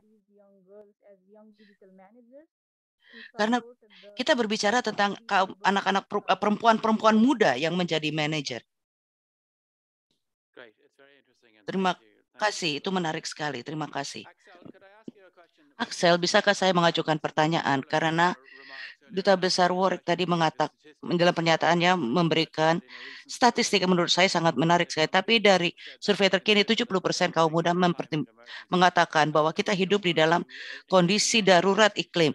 [SPEAKER 2] Karena kita berbicara tentang iya, anak-anak perempuan-perempuan eh, muda yang menjadi manajer. Terima kasih, itu menarik sekali. Terima kasih. Axel, bisakah saya mengajukan pertanyaan? Karena Duta Besar Warwick tadi mengatakan dalam pernyataannya memberikan statistik yang menurut saya sangat menarik sekali. Tapi dari survei terkini 70 persen kaum muda mengatakan bahwa kita hidup di dalam kondisi darurat iklim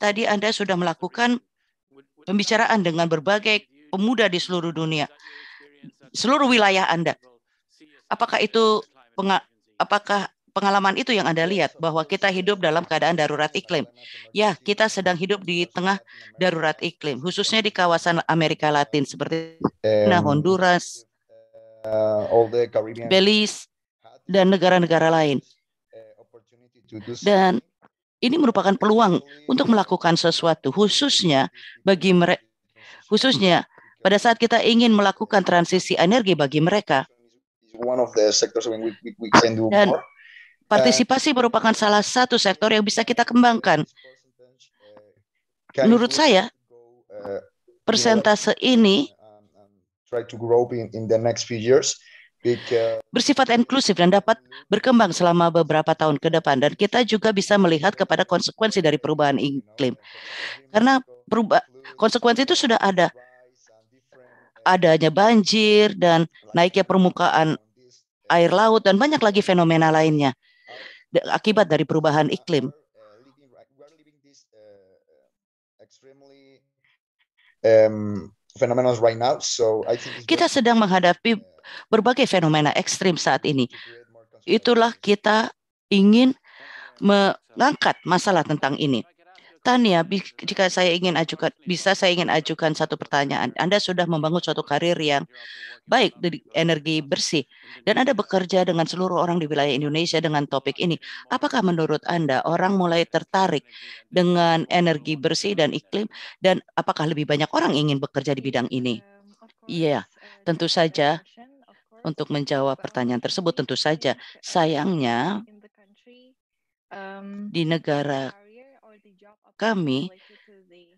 [SPEAKER 2] tadi Anda sudah melakukan pembicaraan dengan berbagai pemuda di seluruh dunia, seluruh wilayah Anda. Apakah itu apakah pengalaman itu yang Anda lihat bahwa kita hidup dalam keadaan darurat iklim? Ya, kita sedang hidup di tengah darurat iklim, khususnya di kawasan Amerika Latin seperti nah, Honduras,
[SPEAKER 1] eh,
[SPEAKER 2] Belize, dan negara-negara lain.
[SPEAKER 1] Eh,
[SPEAKER 2] dan ini merupakan peluang untuk melakukan sesuatu khususnya bagi mereka khususnya pada saat kita ingin melakukan transisi energi bagi mereka. Dan partisipasi merupakan salah satu sektor yang bisa kita kembangkan. Menurut saya, uh, persentase ini bersifat inklusif dan dapat berkembang selama beberapa tahun ke depan dan kita juga bisa melihat kepada konsekuensi dari perubahan iklim karena perubahan konsekuensi itu sudah ada adanya banjir dan naiknya permukaan air laut dan banyak lagi fenomena lainnya akibat dari perubahan iklim kita sedang menghadapi berbagai fenomena ekstrim saat ini. Itulah kita ingin mengangkat masalah tentang ini. Tania, jika saya ingin ajukan, bisa saya ingin ajukan satu pertanyaan. Anda sudah membangun suatu karir yang baik di energi bersih, dan Anda bekerja dengan seluruh orang di wilayah Indonesia dengan topik ini. Apakah menurut Anda orang mulai tertarik dengan energi bersih dan iklim, dan apakah lebih banyak orang ingin bekerja di bidang ini? Iya, tentu saja untuk menjawab pertanyaan tersebut tentu saja. Sayangnya di negara kami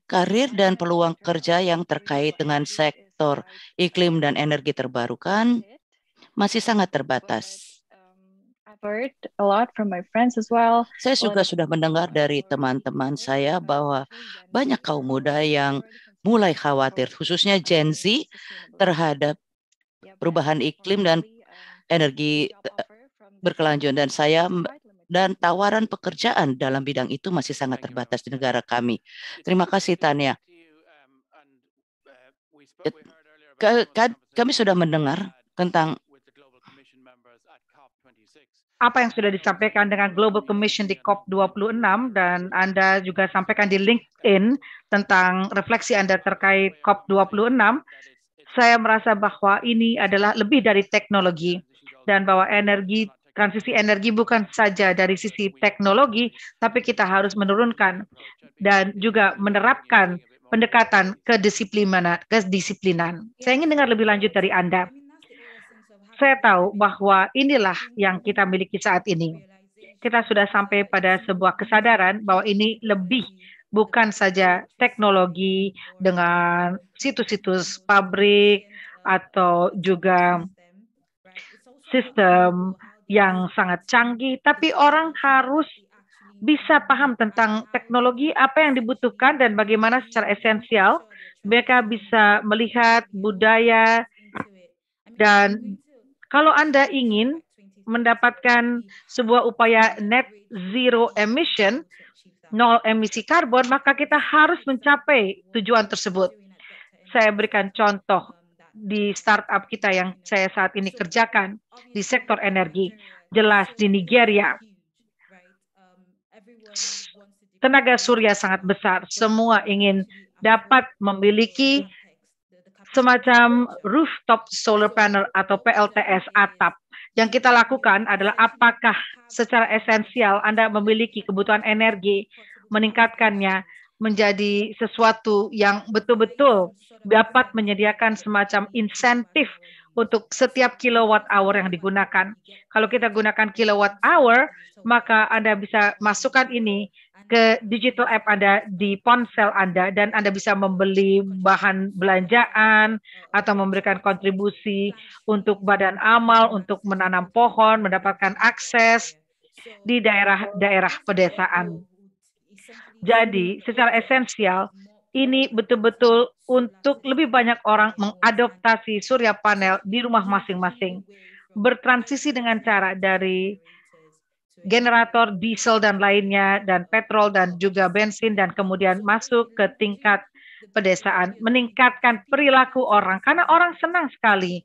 [SPEAKER 2] karir dan peluang kerja yang terkait dengan sektor iklim dan energi terbarukan masih sangat terbatas. Saya juga sudah mendengar dari teman-teman saya bahwa banyak kaum muda yang mulai khawatir, khususnya Gen Z, terhadap perubahan iklim dan energi eh, berkelanjutan dan saya dan tawaran pekerjaan dalam bidang itu masih sangat terbatas di negara kami. Terima kasih Tania. Kami sudah mendengar tentang
[SPEAKER 1] apa yang sudah disampaikan dengan Global Commission di COP26 dan Anda juga sampaikan di LinkedIn tentang refleksi Anda terkait COP26 saya merasa bahwa ini adalah lebih dari teknologi dan bahwa energi transisi energi bukan saja dari sisi teknologi tapi kita harus menurunkan dan juga menerapkan pendekatan kedisiplinan kedisiplinan. Saya ingin dengar lebih lanjut dari Anda. Saya tahu bahwa inilah yang kita miliki saat ini. Kita sudah sampai pada sebuah kesadaran bahwa ini lebih bukan saja teknologi dengan situs-situs pabrik atau juga sistem yang sangat canggih, tapi orang harus bisa paham tentang teknologi apa yang dibutuhkan dan bagaimana secara esensial mereka bisa melihat budaya dan kalau Anda ingin mendapatkan sebuah upaya net zero emission nol emisi karbon, maka kita harus mencapai tujuan tersebut. Saya berikan contoh di startup kita yang saya saat ini kerjakan di sektor energi, jelas di Nigeria. Tenaga surya sangat besar, semua ingin dapat memiliki semacam rooftop solar panel atau PLTS atap yang kita lakukan adalah apakah secara esensial Anda memiliki kebutuhan energi, meningkatkannya menjadi sesuatu yang betul-betul dapat menyediakan semacam insentif untuk setiap kilowatt hour yang digunakan. Kalau kita gunakan kilowatt hour, maka Anda bisa masukkan ini Kan? ke digital app Anda di ponsel Anda dan Anda bisa membeli bahan belanjaan oh. atau memberikan kontribusi untuk badan amal, untuk menanam pohon, mendapatkan akses di daerah-daerah pedesaan. Jadi, secara esensial ini betul-betul untuk lebih banyak orang mengadoptasi surya panel di rumah masing-masing, bertransisi dengan cara dari generator diesel dan lainnya dan petrol dan juga bensin dan kemudian masuk ke tingkat pedesaan meningkatkan perilaku orang karena orang senang sekali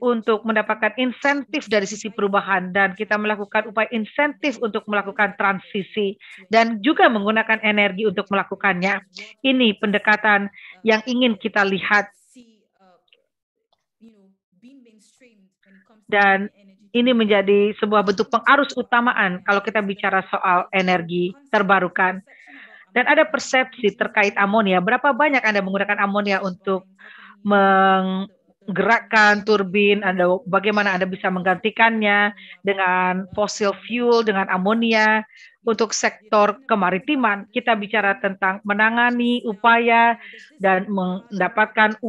[SPEAKER 1] untuk mendapatkan insentif dari sisi perubahan dan kita melakukan upaya insentif untuk melakukan transisi dan juga menggunakan energi untuk melakukannya. Ini pendekatan yang ingin kita lihat uh, dan ini menjadi sebuah bentuk pengarus utamaan kalau kita bicara soal energi terbarukan. Dan ada persepsi terkait amonia. Berapa banyak Anda menggunakan amonia untuk menggerakkan turbin, Anda bagaimana Anda bisa menggantikannya dengan fossil fuel, dengan amonia. Untuk sektor kemaritiman, kita bicara tentang menangani upaya dan mendapatkan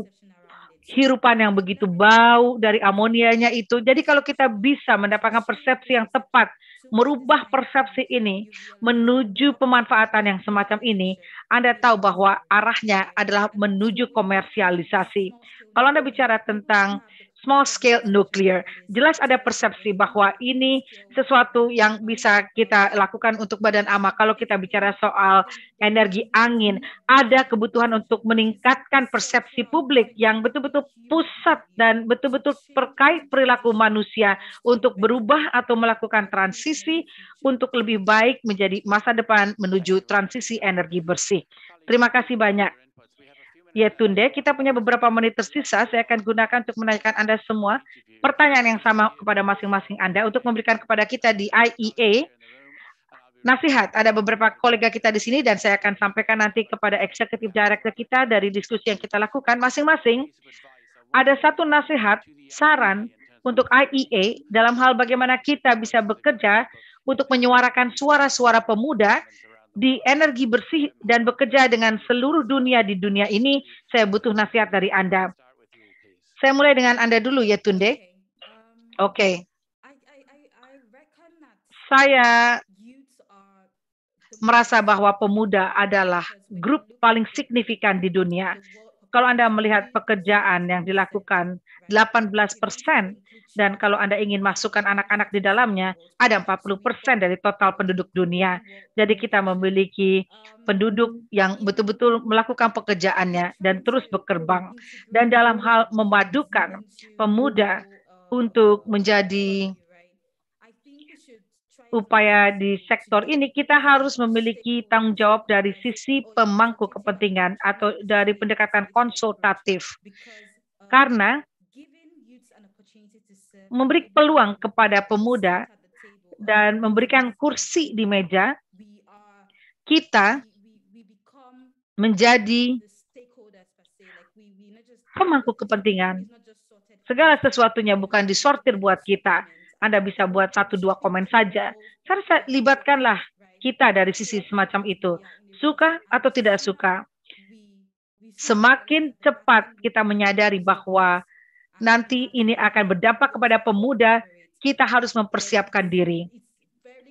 [SPEAKER 1] hirupan yang begitu bau dari amonianya itu. Jadi kalau kita bisa mendapatkan persepsi yang tepat, merubah persepsi ini menuju pemanfaatan yang semacam ini, Anda tahu bahwa arahnya adalah menuju komersialisasi. Kalau Anda bicara tentang small scale nuclear. Jelas ada persepsi bahwa ini sesuatu yang bisa kita lakukan untuk badan AMA. Kalau kita bicara soal energi angin, ada kebutuhan untuk meningkatkan persepsi publik yang betul-betul pusat dan betul-betul terkait perilaku manusia untuk berubah atau melakukan transisi untuk lebih baik menjadi masa depan menuju transisi energi bersih. Terima kasih banyak. Ya Tunde, Kita punya beberapa menit tersisa. Saya akan gunakan untuk menanyakan Anda semua pertanyaan yang sama kepada masing-masing Anda untuk memberikan kepada kita di IEA nasihat. Ada beberapa kolega kita di sini dan saya akan sampaikan nanti kepada eksekutif director kita dari diskusi yang kita lakukan. Masing-masing ada satu nasihat, saran untuk IEA dalam hal bagaimana kita bisa bekerja untuk menyuarakan suara-suara pemuda di energi bersih dan bekerja dengan seluruh dunia di dunia ini, saya butuh nasihat dari Anda. Saya mulai dengan Anda dulu ya, Tunde. Oke. Okay. Saya merasa bahwa pemuda adalah grup paling signifikan di dunia kalau Anda melihat pekerjaan yang dilakukan 18 persen, dan kalau Anda ingin masukkan anak-anak di dalamnya, ada 40 persen dari total penduduk dunia. Jadi kita memiliki penduduk yang betul-betul melakukan pekerjaannya dan terus berkembang. Dan dalam hal memadukan pemuda untuk menjadi upaya di sektor ini kita harus memiliki tanggung jawab dari sisi pemangku kepentingan atau dari pendekatan konsultatif. Karena memberi peluang kepada pemuda dan memberikan kursi di meja, kita menjadi pemangku kepentingan. Segala sesuatunya bukan disortir buat kita, anda bisa buat satu dua komen saja. Saya libatkanlah kita dari sisi semacam itu. Suka atau tidak suka. Semakin cepat kita menyadari bahwa nanti ini akan berdampak kepada pemuda, kita harus mempersiapkan diri.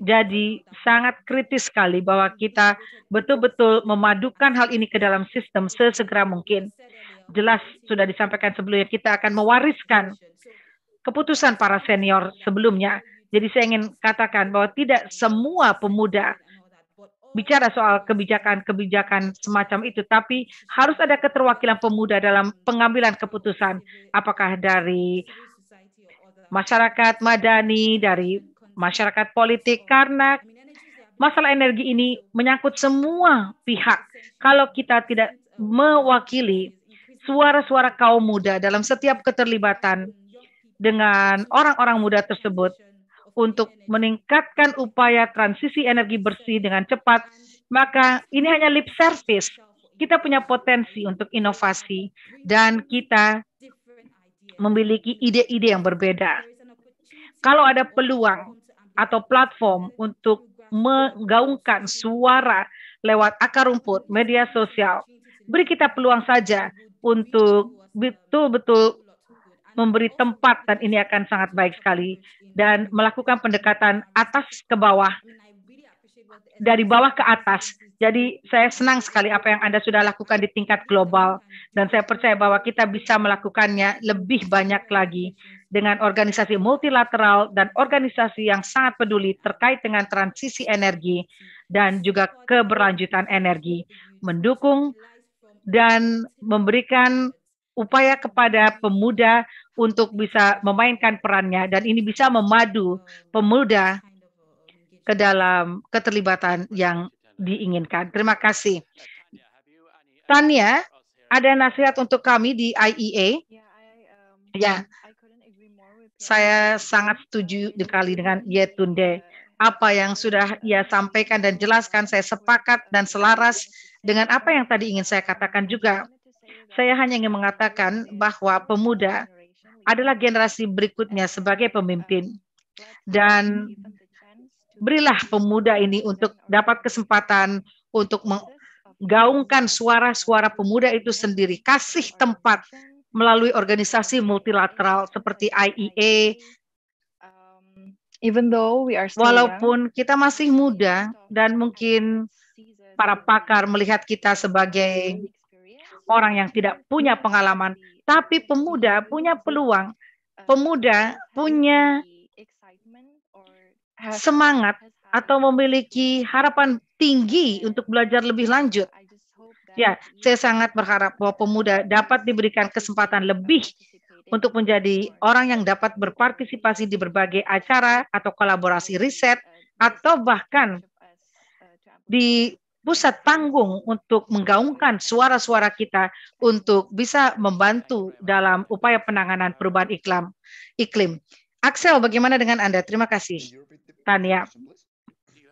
[SPEAKER 1] Jadi sangat kritis sekali bahwa kita betul-betul memadukan hal ini ke dalam sistem sesegera mungkin. Jelas sudah disampaikan sebelumnya, kita akan mewariskan keputusan para senior sebelumnya. Jadi saya ingin katakan bahwa tidak semua pemuda bicara soal kebijakan-kebijakan semacam itu, tapi harus ada keterwakilan pemuda dalam pengambilan keputusan, apakah dari masyarakat madani, dari masyarakat politik, karena masalah energi ini menyangkut semua pihak. Kalau kita tidak mewakili suara-suara kaum muda dalam setiap keterlibatan dengan orang-orang muda tersebut untuk meningkatkan upaya transisi energi bersih dengan cepat, maka ini hanya lip service. Kita punya potensi untuk inovasi dan kita memiliki ide-ide yang berbeda. Kalau ada peluang atau platform untuk menggaungkan suara lewat akar rumput, media sosial, beri kita peluang saja untuk betul-betul memberi tempat dan ini akan sangat baik sekali dan melakukan pendekatan atas ke bawah dari bawah ke atas. Jadi saya senang sekali apa yang Anda sudah lakukan di tingkat global dan saya percaya bahwa kita bisa melakukannya lebih banyak lagi dengan organisasi multilateral dan organisasi yang sangat peduli terkait dengan transisi energi dan juga keberlanjutan energi, mendukung dan memberikan upaya kepada pemuda untuk bisa memainkan perannya dan ini bisa memadu pemuda ke dalam keterlibatan yang diinginkan. Terima kasih. Tania, ada nasihat untuk kami di IEA? Ya, saya sangat setuju sekali dengan Yetunde. Apa yang sudah ia sampaikan dan jelaskan, saya sepakat dan selaras dengan apa yang tadi ingin saya katakan juga saya hanya ingin mengatakan bahwa pemuda adalah generasi berikutnya sebagai pemimpin. Dan berilah pemuda ini untuk dapat kesempatan untuk menggaungkan suara-suara pemuda itu sendiri. Kasih tempat melalui organisasi multilateral seperti IEA, even though we are walaupun kita masih muda dan mungkin para pakar melihat kita sebagai orang yang tidak punya pengalaman, tapi pemuda punya peluang, pemuda punya semangat atau memiliki harapan tinggi iya, untuk belajar lebih iya. lanjut. Ya, saya sangat berharap bahwa pemuda dapat diberikan kesempatan lebih untuk menjadi orang yang dapat berpartisipasi di berbagai acara atau kolaborasi riset uh, atau bahkan uh, di pusat panggung untuk menggaungkan suara-suara kita untuk bisa membantu dalam upaya penanganan perubahan iklim. iklim. Axel, bagaimana dengan Anda? Terima kasih, Tania.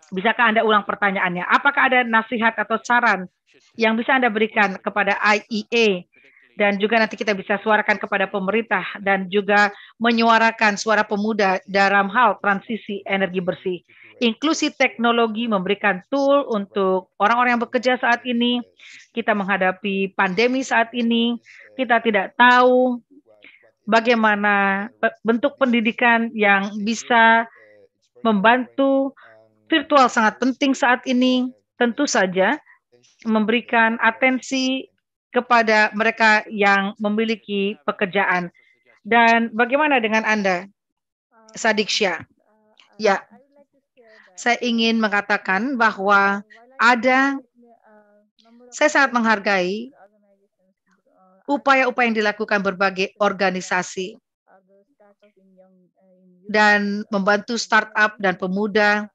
[SPEAKER 1] Bisakah Anda ulang pertanyaannya? Apakah ada nasihat atau saran yang bisa Anda berikan kepada IEA dan juga nanti kita bisa suarakan kepada pemerintah dan juga menyuarakan suara pemuda dalam hal transisi energi bersih. Inklusi teknologi memberikan tool untuk orang-orang yang bekerja saat ini. Kita menghadapi pandemi saat ini. Kita tidak tahu bagaimana bentuk pendidikan yang bisa membantu virtual sangat penting saat ini. Tentu saja memberikan atensi kepada mereka yang memiliki pekerjaan. Dan bagaimana dengan Anda, Sadik Syah? Ya, saya ingin mengatakan bahwa ada, saya sangat menghargai upaya-upaya yang dilakukan berbagai organisasi dan membantu startup dan pemuda.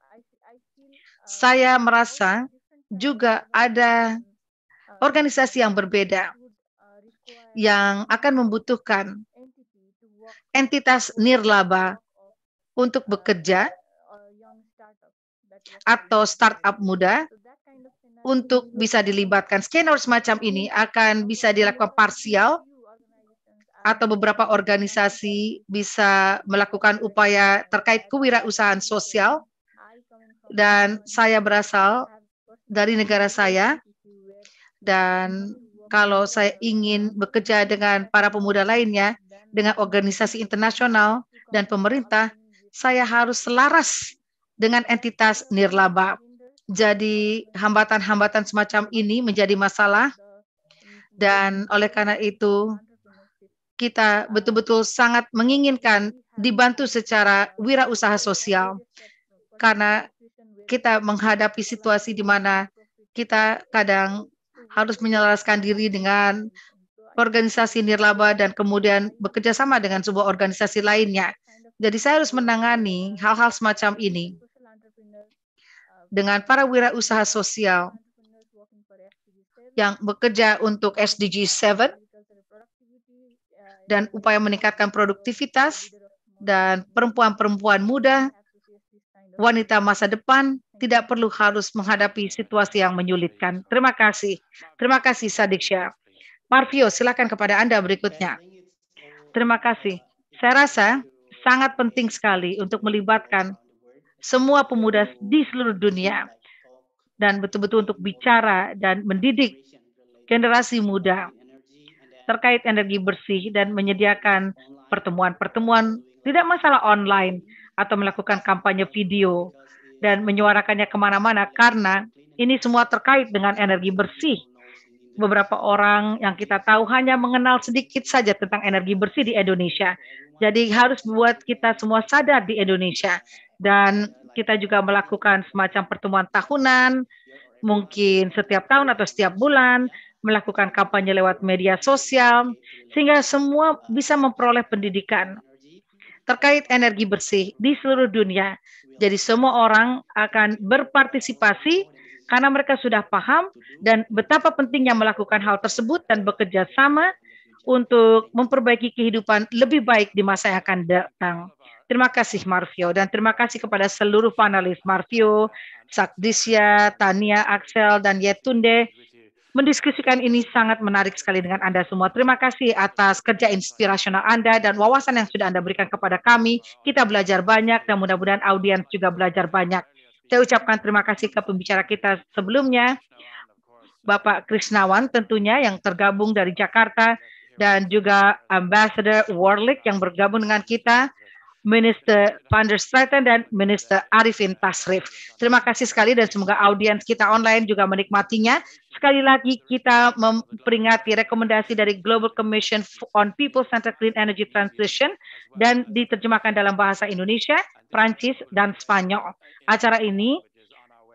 [SPEAKER 1] Saya merasa juga ada organisasi yang berbeda yang akan membutuhkan entitas nirlaba untuk bekerja atau startup muda untuk bisa dilibatkan. Skenario semacam ini akan bisa dilakukan parsial atau beberapa organisasi bisa melakukan upaya terkait kewirausahaan sosial dan saya berasal dari negara saya dan kalau saya ingin bekerja dengan para pemuda lainnya dengan organisasi internasional dan pemerintah saya harus selaras dengan entitas nirlaba. Jadi hambatan-hambatan semacam ini menjadi masalah dan oleh karena itu kita betul-betul sangat menginginkan dibantu secara wirausaha sosial karena kita menghadapi situasi di mana kita kadang harus menyelaraskan diri dengan organisasi nirlaba dan kemudian bekerjasama dengan sebuah organisasi lainnya. Jadi saya harus menangani hal-hal semacam ini dengan para wirausaha sosial yang bekerja untuk SDG 7 dan upaya meningkatkan produktivitas dan perempuan-perempuan muda, wanita masa depan tidak perlu harus menghadapi situasi yang menyulitkan. Terima kasih. Terima kasih Sadiksya. Marvio, silakan kepada Anda berikutnya. Terima kasih. Saya rasa sangat penting sekali untuk melibatkan semua pemuda di seluruh dunia dan betul-betul untuk bicara dan mendidik generasi muda terkait energi bersih dan menyediakan pertemuan-pertemuan tidak masalah online atau melakukan kampanye video dan menyuarakannya kemana-mana karena ini semua terkait dengan energi bersih. Beberapa orang yang kita tahu hanya mengenal sedikit saja tentang energi bersih di Indonesia. Jadi harus buat kita semua sadar di Indonesia dan kita juga melakukan semacam pertemuan tahunan, mungkin setiap tahun atau setiap bulan, melakukan kampanye lewat media sosial, sehingga semua bisa memperoleh pendidikan terkait energi bersih di seluruh dunia. Jadi semua orang akan berpartisipasi karena mereka sudah paham dan betapa pentingnya melakukan hal tersebut dan bekerja sama untuk memperbaiki kehidupan lebih baik di masa yang akan datang. Terima kasih Marvio dan terima kasih kepada seluruh panelis Marvio, Sakdisya, Tania, Axel, dan Yetunde mendiskusikan ini sangat menarik sekali dengan Anda semua. Terima kasih atas kerja inspirasional Anda dan wawasan yang sudah Anda berikan kepada kami. Kita belajar banyak dan mudah-mudahan audiens juga belajar banyak. Saya ucapkan terima kasih ke pembicara kita sebelumnya, Bapak Krisnawan tentunya yang tergabung dari Jakarta dan juga Ambassador Warlick yang bergabung dengan kita. Minister Van der Straten dan Minister Arifin Tasrif. Terima kasih sekali dan semoga audiens kita online juga menikmatinya. Sekali lagi kita memperingati rekomendasi dari Global Commission on People Centered Clean Energy Transition dan diterjemahkan dalam bahasa Indonesia, Prancis, dan Spanyol. Acara ini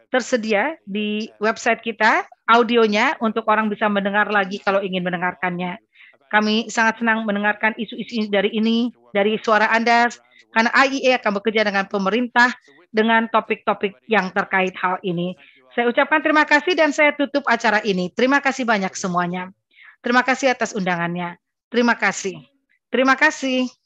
[SPEAKER 1] tersedia di website kita audionya untuk orang bisa mendengar lagi kalau ingin mendengarkannya. Kami sangat senang mendengarkan isu-isu dari ini, dari suara Anda, karena AIE akan bekerja dengan pemerintah dengan topik-topik yang terkait hal ini. Saya ucapkan terima kasih dan saya tutup acara ini. Terima kasih banyak semuanya. Terima kasih atas undangannya. Terima kasih. Terima kasih.